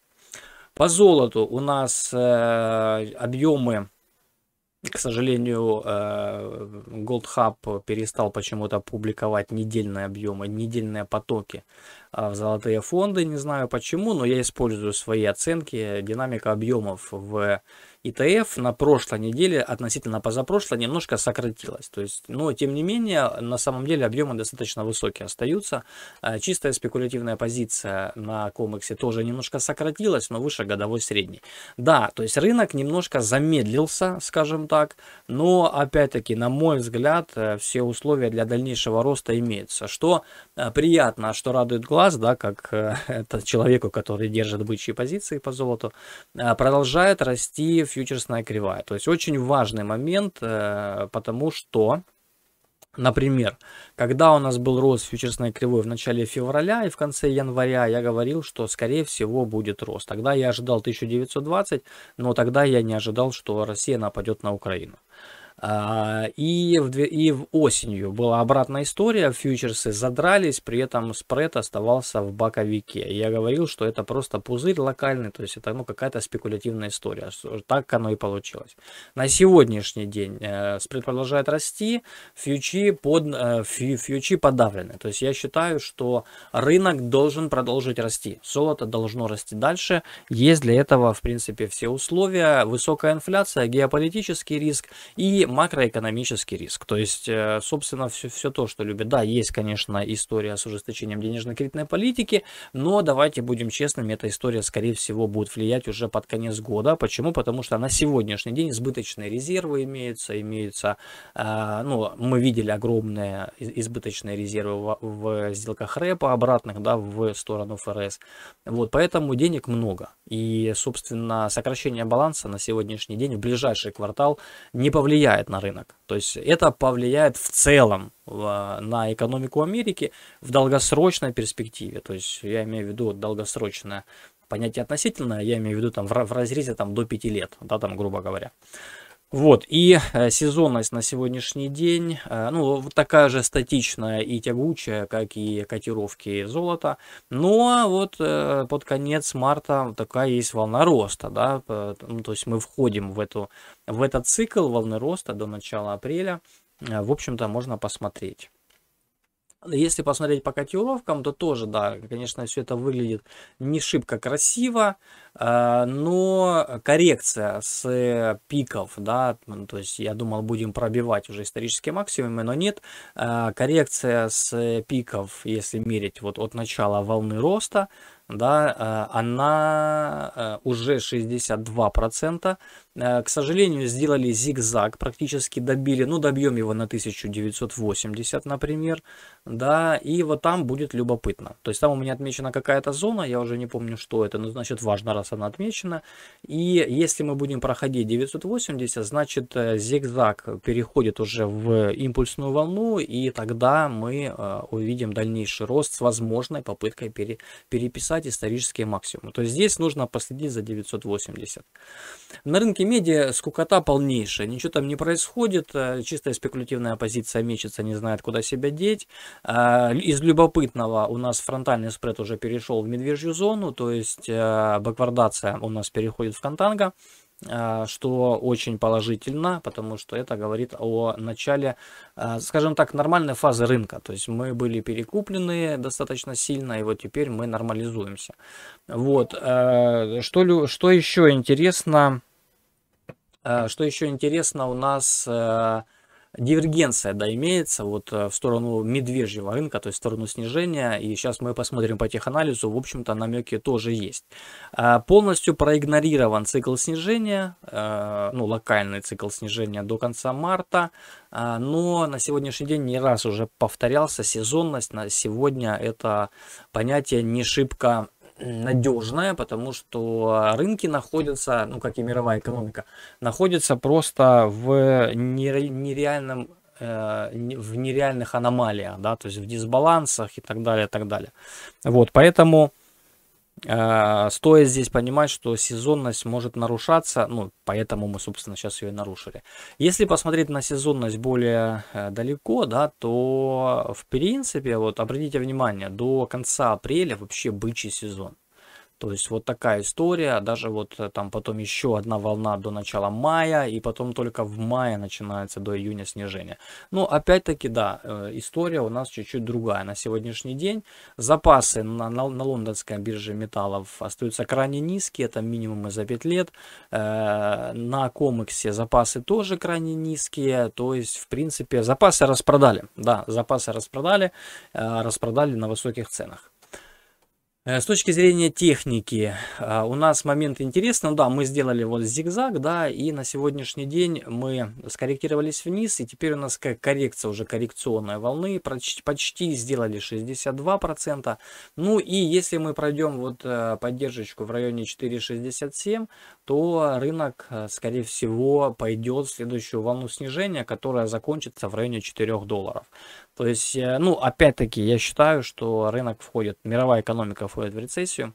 A: По золоту у нас э, объемы к сожалению, э, Gold Hub перестал почему-то публиковать недельные объемы, недельные потоки а, в золотые фонды. Не знаю почему, но я использую свои оценки. Динамика объемов в ИТФ на прошлой неделе относительно позапрошлой немножко сократилось. То есть, но тем не менее, на самом деле объемы достаточно высокие остаются. А, чистая спекулятивная позиция на комиксе тоже немножко сократилась, но выше годовой средний. Да, то есть рынок немножко замедлился, скажем так, но опять-таки, на мой взгляд, э, все условия для дальнейшего роста имеются. Что э, приятно, что радует глаз, да, как э, [LAUGHS] это человеку, который держит бычьи позиции по золоту, продолжает расти фьючерс фьючерсная кривая. То есть очень важный момент, э, потому что Например, когда у нас был рост фьючерсной кривой в начале февраля и в конце января, я говорил, что скорее всего будет рост. Тогда я ожидал 1920, но тогда я не ожидал, что Россия нападет на Украину. А, и, в, и в осенью была обратная история, фьючерсы задрались, при этом спред оставался в боковике. Я говорил, что это просто пузырь локальный, то есть это ну, какая-то спекулятивная история. Так оно и получилось. На сегодняшний день э, спред продолжает расти, фьючи, под, э, фью, фьючи подавлены. То есть я считаю, что рынок должен продолжить расти, золото должно расти дальше. Есть для этого, в принципе, все условия, высокая инфляция, геополитический риск и макроэкономический риск. То есть, э, собственно, все, все то, что любят. Да, есть, конечно, история с ужесточением денежно-кредитной политики, но давайте будем честными, эта история, скорее всего, будет влиять уже под конец года. Почему? Потому что на сегодняшний день избыточные резервы имеются, имеются, э, ну, мы видели огромные избыточные резервы в сделках рэпа обратных, да, в сторону ФРС. Вот, поэтому денег много. И, собственно, сокращение баланса на сегодняшний день в ближайший квартал не повлияет повлияет на рынок. То есть это повлияет в целом на экономику Америки в долгосрочной перспективе. То есть я имею в виду долгосрочное понятие относительное, я имею в виду там в разрезе там, до 5 лет, да, там, грубо говоря. Вот, и э, сезонность на сегодняшний день, э, ну, такая же статичная и тягучая, как и котировки золота, но вот э, под конец марта такая есть волна роста, да, ну, то есть мы входим в, эту, в этот цикл волны роста до начала апреля, в общем-то, можно посмотреть. Если посмотреть по котировкам, то тоже, да, конечно, все это выглядит не шибко красиво, а, но коррекция с пиков, да, то есть я думал, будем пробивать уже исторические максимумы, но нет. А, коррекция с пиков, если мерить вот от начала волны роста, да, э, она э, уже 62%. Э, к сожалению, сделали зигзаг, практически добили, ну, добьем его на 1980, например, да, и вот там будет любопытно. То есть там у меня отмечена какая-то зона, я уже не помню, что это, но значит важно, раз она отмечена. И если мы будем проходить 980, значит зигзаг переходит уже в импульсную волну, и тогда мы увидим дальнейший рост с возможной попыткой пере переписать искать исторические максимумы. То есть здесь нужно последить за 980. На рынке меди скукота полнейшая, ничего там не происходит, э, чистая спекулятивная позиция мечется, не знает куда себя деть. Э, из любопытного у нас фронтальный спред уже перешел в медвежью зону, то есть э, баквардация у нас переходит в контанго. А, что очень положительно, потому что это говорит о начале, а, скажем так, нормальной фазы рынка. То есть мы были перекуплены достаточно сильно, и вот теперь мы нормализуемся. Вот. А, что, что еще интересно? Что еще интересно у нас дивергенция, да, имеется вот э, в сторону медвежьего рынка, то есть в сторону снижения, и сейчас мы посмотрим по теханализу, в общем-то, намеки тоже есть. А, полностью проигнорирован цикл снижения, э, ну, локальный цикл снижения до конца марта, а, но на сегодняшний день не раз уже повторялся сезонность, на сегодня это понятие не шибко надежная, потому что рынки находятся, ну как и мировая экономика, находятся просто в нереальном э, в нереальных аномалиях, да, то есть в дисбалансах и так далее, и так далее. Вот, поэтому Э, стоит здесь понимать, что сезонность может нарушаться, ну, поэтому мы, собственно, сейчас ее и нарушили. Если посмотреть на сезонность более э, далеко, да, то, э, в принципе, вот, обратите внимание, до конца апреля вообще бычий сезон. То есть вот такая история, а даже вот э, там потом еще одна волна до начала мая, и потом только в мае начинается до июня снижение. Но ну, опять-таки, да, э, история у нас чуть-чуть другая на сегодняшний день. Запасы на, на, на лондонской бирже металлов остаются крайне низкие, это минимумы за 5 лет. Э, на комиксе запасы тоже крайне низкие, то есть, в принципе, запасы распродали, да, запасы распродали, распродали на высоких ценах. Э, с точки зрения техники, э, у нас момент интересный. Ну да, мы сделали вот зигзаг, да, и на сегодняшний день мы скорректировались вниз, и теперь у нас как коррекция уже коррекционной волны, почти, почти сделали 62%. Ну и если мы пройдем вот э, поддержку в районе 4,67, то рынок, скорее всего, пойдет в следующую волну снижения, которая закончится в районе 4 долларов. То есть, э, ну, опять-таки, я считаю, что рынок входит, мировая экономика входит в рецессию.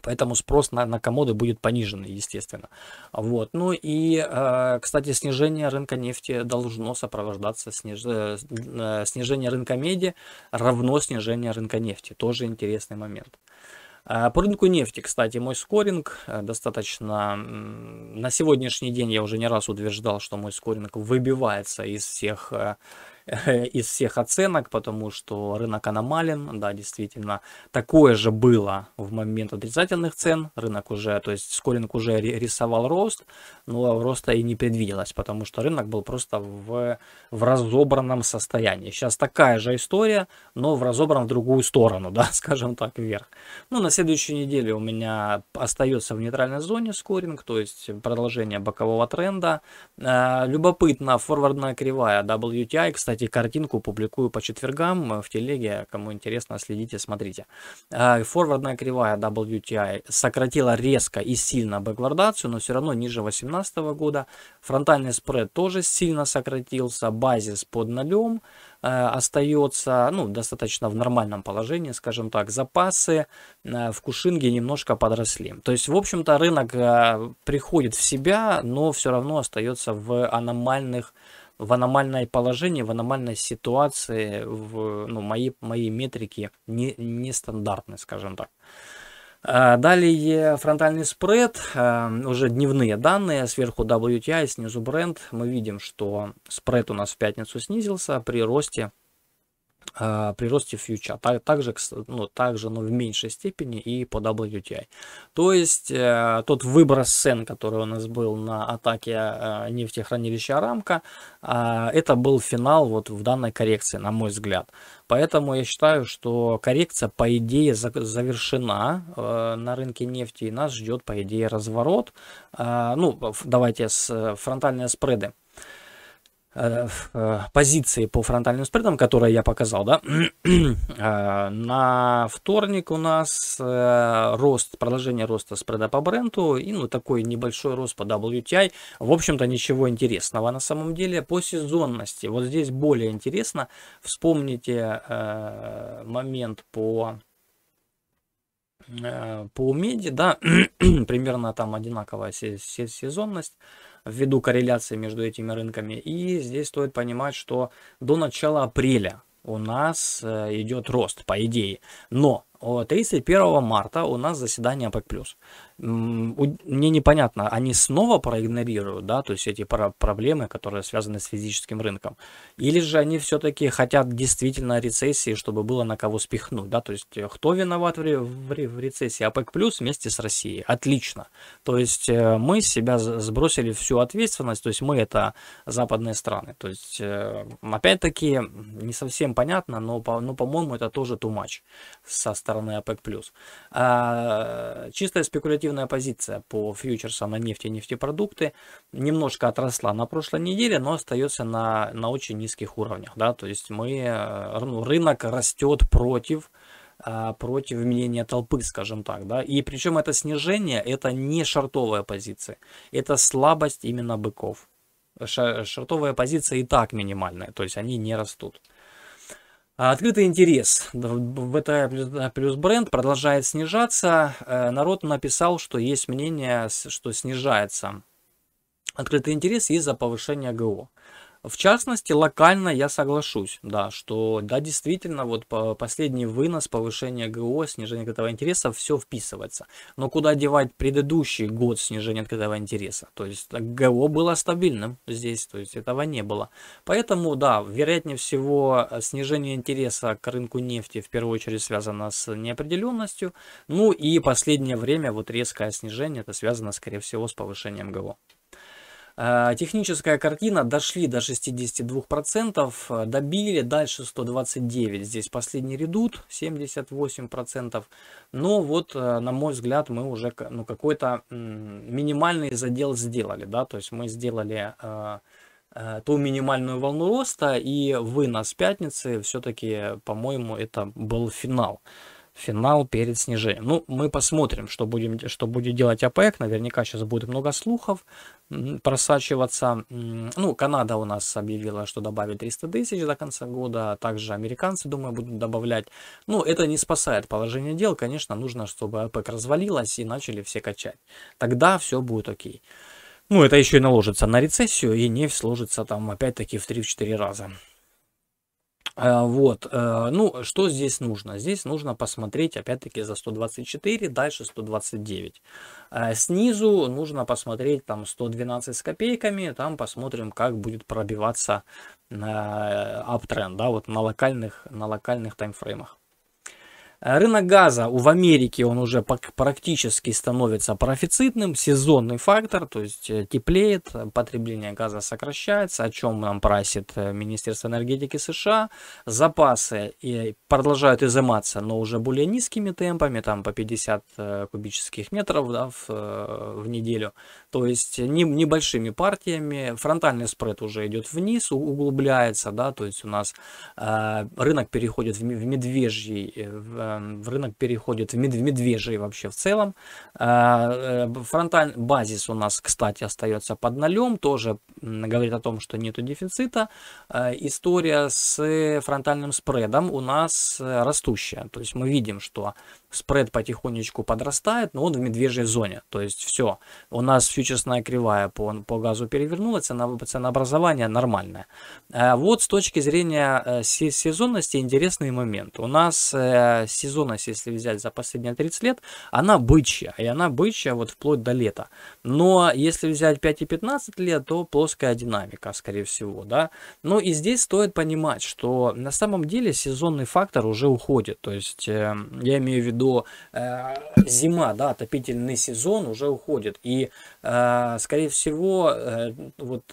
A: Поэтому спрос на, на комоды будет пониженный, естественно. Вот. Ну и, э, кстати, снижение рынка нефти должно сопровождаться сниж... Э, э, снижение рынка меди равно снижение рынка нефти. Тоже интересный момент. А по рынку нефти, кстати, мой скоринг достаточно... На сегодняшний день я уже не раз утверждал, что мой скоринг выбивается из всех [LAUGHS] из всех оценок, потому что рынок аномален, да, действительно, такое же было в момент отрицательных цен, рынок уже, то есть скоринг уже рисовал рост, но роста и не предвиделось, потому что рынок был просто в, в разобранном состоянии. Сейчас такая же история, но в разобран в другую сторону, [LAUGHS] да, скажем так, вверх. Ну, на следующей неделе у меня остается в нейтральной зоне скоринг, то есть продолжение бокового тренда. А, любопытно, форвардная кривая WTI, кстати, кстати, картинку публикую по четвергам э, в телеге. Кому интересно, следите, смотрите. А, Форвардная кривая WTI сократила резко и сильно бэквардацию, но все равно ниже 2018 года. Фронтальный спред тоже сильно сократился. Базис под нулем э, остается ну, достаточно в нормальном положении, скажем так. Запасы э, в Кушинге немножко подросли. То есть, в общем-то, рынок приходит в себя, но все равно остается в аномальных в аномальное положение, в аномальной ситуации, в, ну, мои, мои метрики не, нестандартны, скажем так. А, далее фронтальный спред, а, уже дневные данные, сверху WTI, снизу бренд. Мы видим, что спред у нас в пятницу снизился при росте Э, при росте фьюча, так, также, ну, также, но в меньшей степени и по WTI. То есть э, тот выброс цен, который у нас был на атаке э, нефтехранилища Рамка, э, это был финал вот в данной коррекции, на мой взгляд. Поэтому я считаю, что коррекция, по идее, завершена э, на рынке нефти, и нас ждет, по идее, разворот. Э, ну, давайте с э, фронтальные спреды. Э, э, позиции по фронтальным спредам, которые я показал, да, [CLEARS THROAT] э, на вторник у нас рост, продолжение роста спреда по бренду и ну такой небольшой рост по WTI. В общем-то ничего интересного на самом деле по сезонности. Вот здесь более интересно. Вспомните э, момент по по меди, да, [CLEARS THROAT] примерно там одинаковая сезонность ввиду корреляции между этими рынками. И здесь стоит понимать, что до начала апреля у нас э, идет рост, по идее. Но 31 марта у нас заседание ОПЕК+ мне непонятно, они снова проигнорируют, да, то есть эти проблемы, которые связаны с физическим рынком, или же они все-таки хотят действительно рецессии, чтобы было на кого спихнуть, да, то есть э, кто виноват в, в, в рецессии? ОПЕК плюс вместе с Россией, отлично, то есть э, мы себя сбросили всю ответственность, то есть мы это западные страны, то есть э, опять-таки не совсем понятно, но, по, но по-моему это тоже too much со стороны ОПЕК плюс. А, чистая спекулятивная негативная позиция по фьючерсам на нефть и нефтепродукты. Немножко отросла на прошлой неделе, но остается на, на очень низких уровнях. Да? То есть мы, ну, рынок растет против э, против мнения толпы, скажем так, да, и причем это снижение, это не шартовая позиция, это слабость именно быков. Шартовая позиция и так минимальная, то есть они не растут. А открытый интерес в ВТА плюс бренд продолжает снижаться. Э, народ написал, что есть мнение, что снижается открытый интерес из-за повышения ГО. В частности, локально я соглашусь, да, что да, действительно, вот последний вынос, повышение ГО, снижение открытого интереса, все вписывается. Но куда девать предыдущий год снижения открытого интереса? То есть ГО было стабильным здесь, то есть этого не было. Поэтому, да, вероятнее всего, э, снижение интереса к рынку нефти в первую очередь связано с неопределенностью. Ну и последнее время вот резкое снижение, это связано, скорее всего, с повышением ГО. Э, техническая картина дошли до 62%, э, добили, дальше 129, здесь последний редут, 78%, но вот, э, на мой взгляд, мы уже ну, какой-то минимальный задел сделали, да, то есть мы сделали ту минимальную волну роста и вы вынос пятницы все-таки, по-моему, это был финал финал перед снижением. Ну, мы посмотрим, что, будем, что будет делать ОПЕК. Наверняка сейчас будет много слухов просачиваться. Ну, Канада у нас объявила, что добавит 300 тысяч до конца года. А также американцы, думаю, будут добавлять. Ну, это не спасает положение дел. Конечно, нужно, чтобы ОПЕК развалилась и начали все качать. Тогда все будет окей. Ну, это еще и наложится на рецессию, и нефть сложится там опять-таки в 3-4 раза. А, вот, э, ну, что здесь нужно? Здесь нужно посмотреть, опять-таки, за 124, дальше 129. А снизу нужно посмотреть, там, 112 с копейками, там посмотрим, как будет пробиваться э, аптренд, да, вот на локальных, на локальных таймфреймах. Э, рынок газа в Америке, он уже практически становится профицитным, сезонный фактор, то есть э, теплеет, э, потребление газа сокращается, о чем нам просит Министерство энергетики США. Запасы продолжают изыматься, но уже более низкими темпами, там по 50 кубических метров да, в, в неделю, то есть не, небольшими партиями. Фронтальный спред уже идет вниз, углубляется, да, то есть у нас э, рынок переходит в, в медвежий в, Эм, в рынок переходит в медвежий вообще в целом. А, э, Фронтальный базис у нас, кстати, остается под нолем, тоже говорит о том, что нету дефицита. А, история с фронтальным спредом у нас э, растущая, то есть мы видим, что спред потихонечку подрастает, но он в медвежьей зоне. То есть все, у нас фьючерсная кривая по, по газу перевернулась, цена, ценообразование нормальное. А вот с точки зрения э, сезонности интересный момент. У нас э, сезонность, если взять за последние 30 лет, она бычья, и она бычья вот вплоть до лета. Но если взять 5 и 15 лет, то плоская динамика, скорее всего, да. Ну и здесь стоит понимать, что на самом деле сезонный фактор уже уходит. То есть э, я имею в виду до э, зима, да, отопительный сезон уже уходит. И, э, скорее всего, э, вот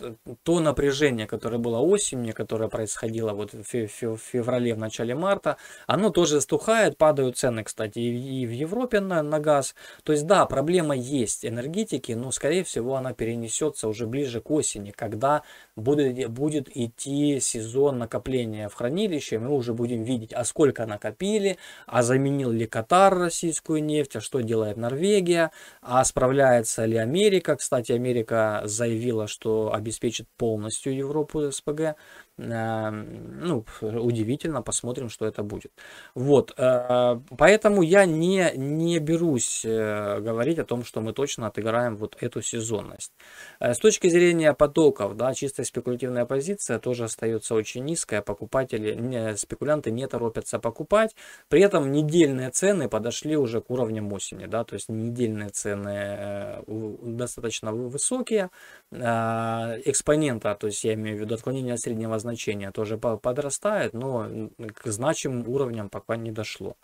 A: то напряжение, которое было осенью, которое происходило вот в феврале, в начале марта, оно тоже стухает, падают цены, кстати, и в Европе на, на газ. То есть, да, проблема есть энергетики, но, скорее всего, она перенесется уже ближе к осени, когда будет, будет идти сезон накопления в хранилище, мы уже будем видеть, а сколько накопили, а заменил ли кота, Катар российскую нефть, а что делает Норвегия, а справляется ли Америка. Кстати, Америка заявила, что обеспечит полностью Европу СПГ. Э, ну, удивительно, посмотрим, что это будет. Вот, э, поэтому я не, не берусь э, говорить о том, что мы точно отыграем вот эту сезонность. С точки зрения потоков, да, чистая спекулятивная позиция тоже остается очень низкая, покупатели, не, спекулянты не торопятся покупать, при этом недельные цены подошли уже к уровням осени, да, то есть недельные цены достаточно высокие, экспонента, то есть я имею в виду отклонение от среднего значения тоже подрастает, но к значимым уровням пока не дошло.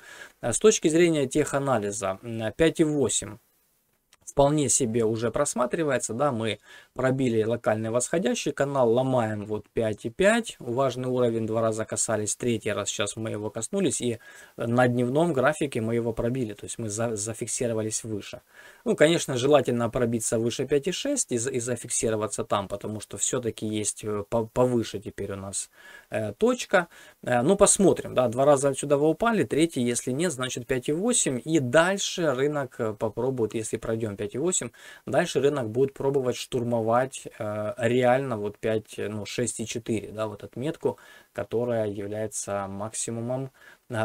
A: Э, с точки зрения теханализа 5,8 вполне себе уже просматривается, да, мы пробили локальный восходящий канал, ломаем вот 5,5, важный уровень, два раза касались, третий раз сейчас мы его коснулись, и на дневном графике мы его пробили, то есть мы за, зафиксировались выше. Ну, конечно, желательно пробиться выше 5,6 и, и зафиксироваться там, потому что все-таки есть э, повыше теперь у нас э, точка. Э, ну, посмотрим, да, два раза отсюда вы упали, третий, если нет, значит 5,8, и дальше рынок э, попробует, если пройдем 5,8. Дальше рынок будет пробовать штурмовать э, реально вот 5, э, ну 6,4, да, вот отметку, которая является максимумом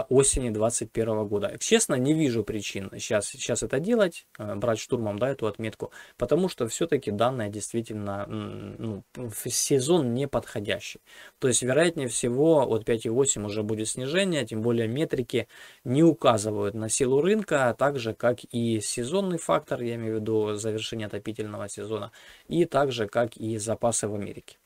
A: осени 2021 года. Честно, не вижу причин сейчас, сейчас это делать, э, брать штурмом да, эту отметку, потому что все-таки данная действительно ну, сезон не подходящий. То есть, вероятнее всего, от 5,8 уже будет снижение, тем более метрики не указывают на силу рынка, а также как и сезонный фактор, я имею в виду завершение отопительного сезона, и также, как и запасы в Америке.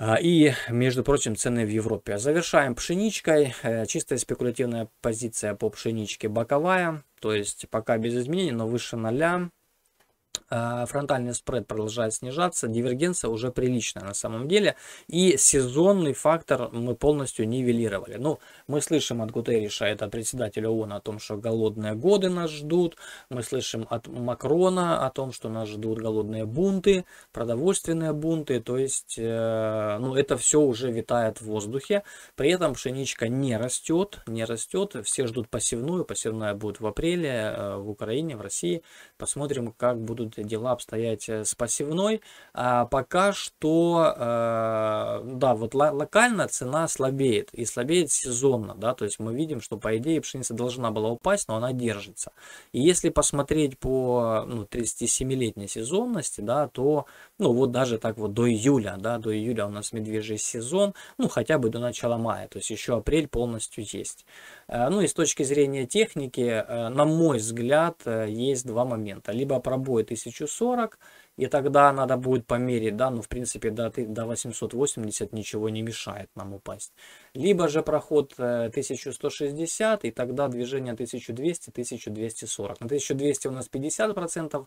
A: А, и, между прочим, цены в Европе. Завершаем пшеничкой. Э, чистая спекулятивная позиция по пшеничке боковая. То есть пока без изменений, но выше 0. А, фронтальный спред продолжает снижаться, дивергенция уже приличная на самом деле, и сезонный фактор мы полностью нивелировали. Ну, мы слышим от Гутерриша, это председателя ООН, о том, что голодные годы нас ждут, мы слышим от Макрона о том, что нас ждут голодные бунты, продовольственные бунты, то есть, э, ну, это все уже витает в воздухе, при этом пшеничка не растет, не растет, все ждут посевную, посевная будет в апреле э, в Украине, в России, посмотрим, как будут будут дела обстоять э, с посевной. А пока что, э, да, вот локально цена слабеет, и слабеет сезонно, да, то есть мы видим, что по идее пшеница должна была упасть, но она держится. И если посмотреть по ну, 37-летней сезонности, да, то, ну, вот даже так вот до июля, да, до июля у нас медвежий сезон, ну, хотя бы до начала мая, то есть еще апрель полностью есть. Э, ну и с точки зрения техники, э, на мой взгляд, э, есть два момента. Либо пробой 1040, и тогда надо будет померить, да, ну, в принципе, до, до 880 ничего не мешает нам упасть. Либо же проход 1160, э, и тогда движение 1200-1240. На 1200 у нас 50%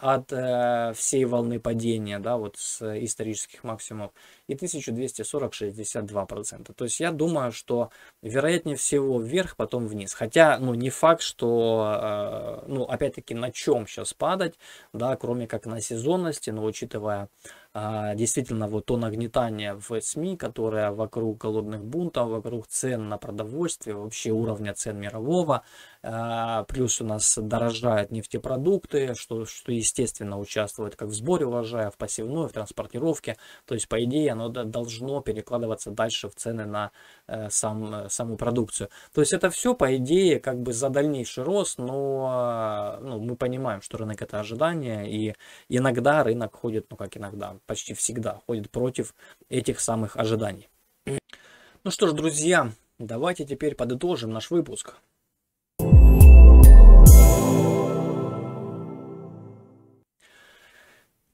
A: от э, всей волны падения, да, вот с исторических максимумов, и 1240-62%. То есть я думаю, что вероятнее всего вверх, потом вниз. Хотя, ну, не факт, что, э, ну, опять-таки, на чем сейчас падать, да, кроме как на сезон сезонности, но учитывая а, действительно вот то нагнетание в СМИ, которое вокруг голодных бунтов, вокруг цен на продовольствие, вообще уровня цен мирового, а, плюс у нас дорожают нефтепродукты, что, что естественно участвует как в сборе урожая, в посевной, в транспортировке, то есть по идее оно должно перекладываться дальше в цены на э, сам, э, саму продукцию. То есть это все по идее как бы за дальнейший рост, но ну, мы понимаем, что рынок это ожидание и иногда рынок ходит, ну как иногда, почти всегда ходит против этих самых ожиданий. Ну что ж, друзья, давайте теперь подытожим наш выпуск.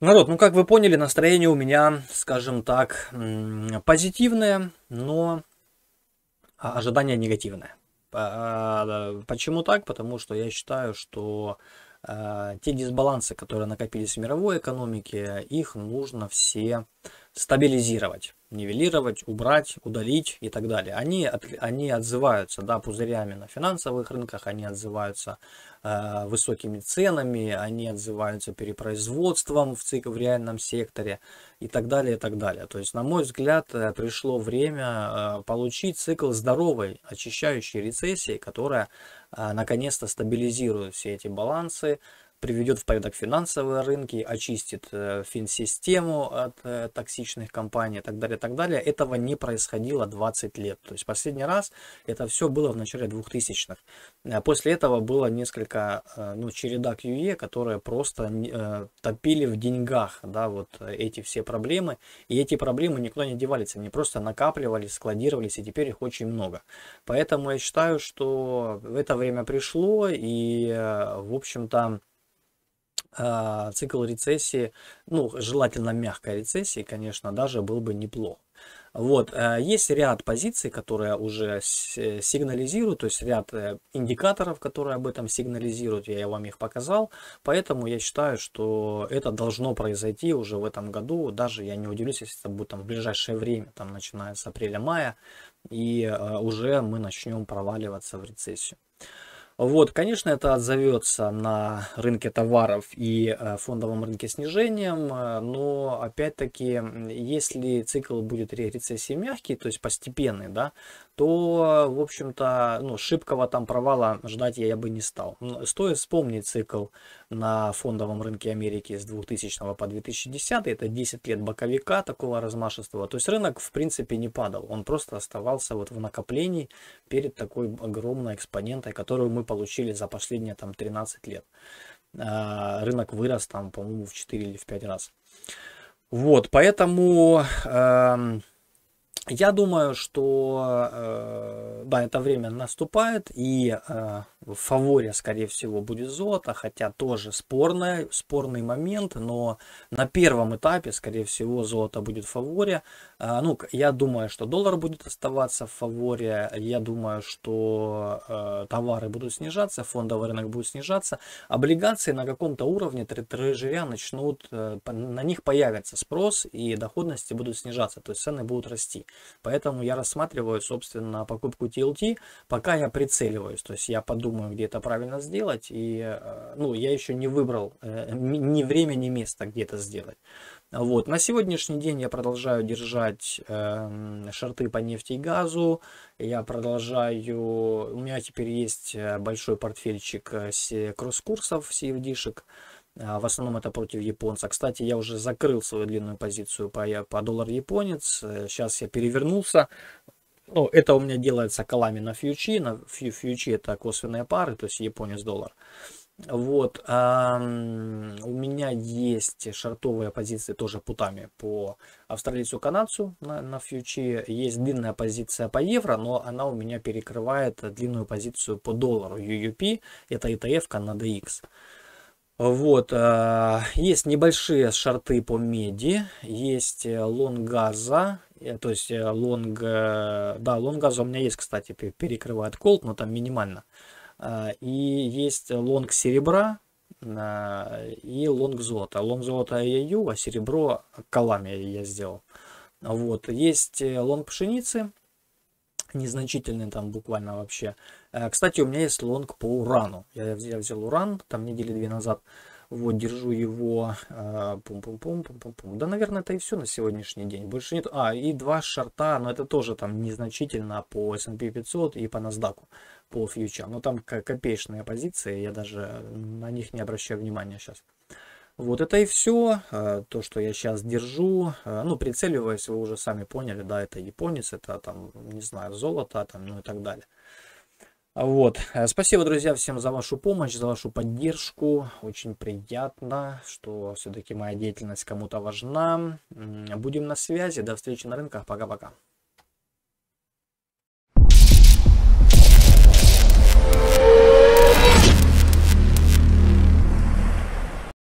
A: Народ, ну как вы поняли, настроение у меня, скажем так, позитивное, но а, ожидание негативное. А, а, почему так? Потому что я считаю, что Э, те дисбалансы, которые накопились в мировой экономике, их нужно все стабилизировать нивелировать, убрать, удалить и так далее. Они, от, они отзываются да, пузырями на финансовых рынках, они отзываются э, высокими ценами, они отзываются перепроизводством в, цикл, в реальном секторе и так далее, и так далее. То есть, на мой взгляд, э, пришло время э, получить цикл здоровой, очищающей рецессии, которая э, наконец-то стабилизирует все эти балансы, приведет в порядок финансовые рынки, очистит э, финсистему от э, токсичных компаний и так далее, и так далее. Этого не происходило 20 лет. То есть последний раз это все было в начале 2000-х. Э, после этого было несколько, ну, череда QE, которые просто топили в деньгах, да, вот эти все проблемы. И эти проблемы никуда не девались, они просто накапливались, складировались, и теперь их очень много. Поэтому я считаю, что это время пришло, и, в общем-то, а, цикл рецессии, ну, желательно мягкой рецессии, конечно, даже был бы неплох. Вот, э, есть ряд позиций, которые уже э, сигнализируют, то есть ряд э, индикаторов, которые об этом сигнализируют, я вам их показал, поэтому я считаю, что это должно произойти уже в этом году, даже я не удивлюсь, если это будет там в ближайшее время, там начиная с апреля-мая, и уже мы начнем проваливаться в рецессию. Вот, конечно, это отзовется на рынке товаров и э, фондовом рынке снижением, э, но опять-таки, если цикл будет рецессии мягкий, то есть постепенный, да, то, в общем-то, ну, шибкого там провала ждать я, я бы не стал. Стоит вспомнить цикл на фондовом рынке Америки с 2000 по 2010. Это 10 лет боковика такого размашистого. То есть рынок в принципе не падал. Он просто оставался вот в накоплении перед такой огромной экспонентой, которую мы получили за последние там 13 лет. А, рынок вырос там, по-моему, в 4 или в 5 раз. Вот, поэтому... Э я думаю, что э, да, это время наступает, и э, в фаворе, скорее всего, будет золото, хотя тоже спорный спорный момент, но на первом этапе, скорее всего, золото будет в фаворе. А, ну, я думаю, что доллар будет оставаться в фаворе, я думаю, что э, товары будут снижаться, фондовый рынок будет снижаться, облигации на каком-то уровне трежеря начнут, на них появится спрос, и доходности будут снижаться, то есть цены будут расти. Поэтому я рассматриваю, собственно, покупку TLT, пока я прицеливаюсь. То есть я подумаю, где это правильно сделать. И, э, ну, я еще не выбрал э, ни время, ни место, где это сделать. Вот. На сегодняшний день я продолжаю держать эм, шорты по нефти и газу. Я продолжаю... У меня теперь есть э, большой портфельчик кросс-курсов, cfd -шек. А, в основном это против японца. Кстати, я уже закрыл свою длинную позицию по, по доллар-японец. Сейчас э, я перевернулся. Ну, это у меня делается колами на фьючи. На фью, фьючи это косвенные пары, то есть японец-доллар. Вот. А, у меня есть шартовые позиции тоже путами по австралийцу канадцу на, на фьючи. Есть длинная позиция по евро, но она у меня перекрывает длинную позицию по доллару UUP. Это ETF на X. Вот, а, есть небольшие шарты по меди, есть э, лонгаза, э, то есть э, лонг, да, лонгаза у меня есть, кстати, перекрывает колд, но там минимально. А, и есть лонг серебра а, и лонг золота. Лонг золота я ю, а серебро калами я сделал. Вот, есть лонг пшеницы, незначительный там буквально вообще. Э, кстати, у меня есть лонг по урану. Я, взял уран там недели две назад. Вот, держу его. Э, пум-пум-пум-пум-пум-пум. Да, наверное, это и все на сегодняшний день. Больше нет. А, и два шарта, но это тоже там незначительно по S&P 500 и по NASDAQ, по фьючам. Но ну, там копеечные позиции, я даже на них не обращаю внимания сейчас. Вот это и все. А, то, что я сейчас держу. А, ну, прицеливаясь, вы уже сами поняли, да, это японец, это там, не знаю, золото, там, ну и так далее. А вот. Э, спасибо, друзья, всем за вашу помощь, за вашу поддержку. Очень приятно, что все-таки моя деятельность кому-то важна. Будем на связи. До встречи на рынках. Пока-пока.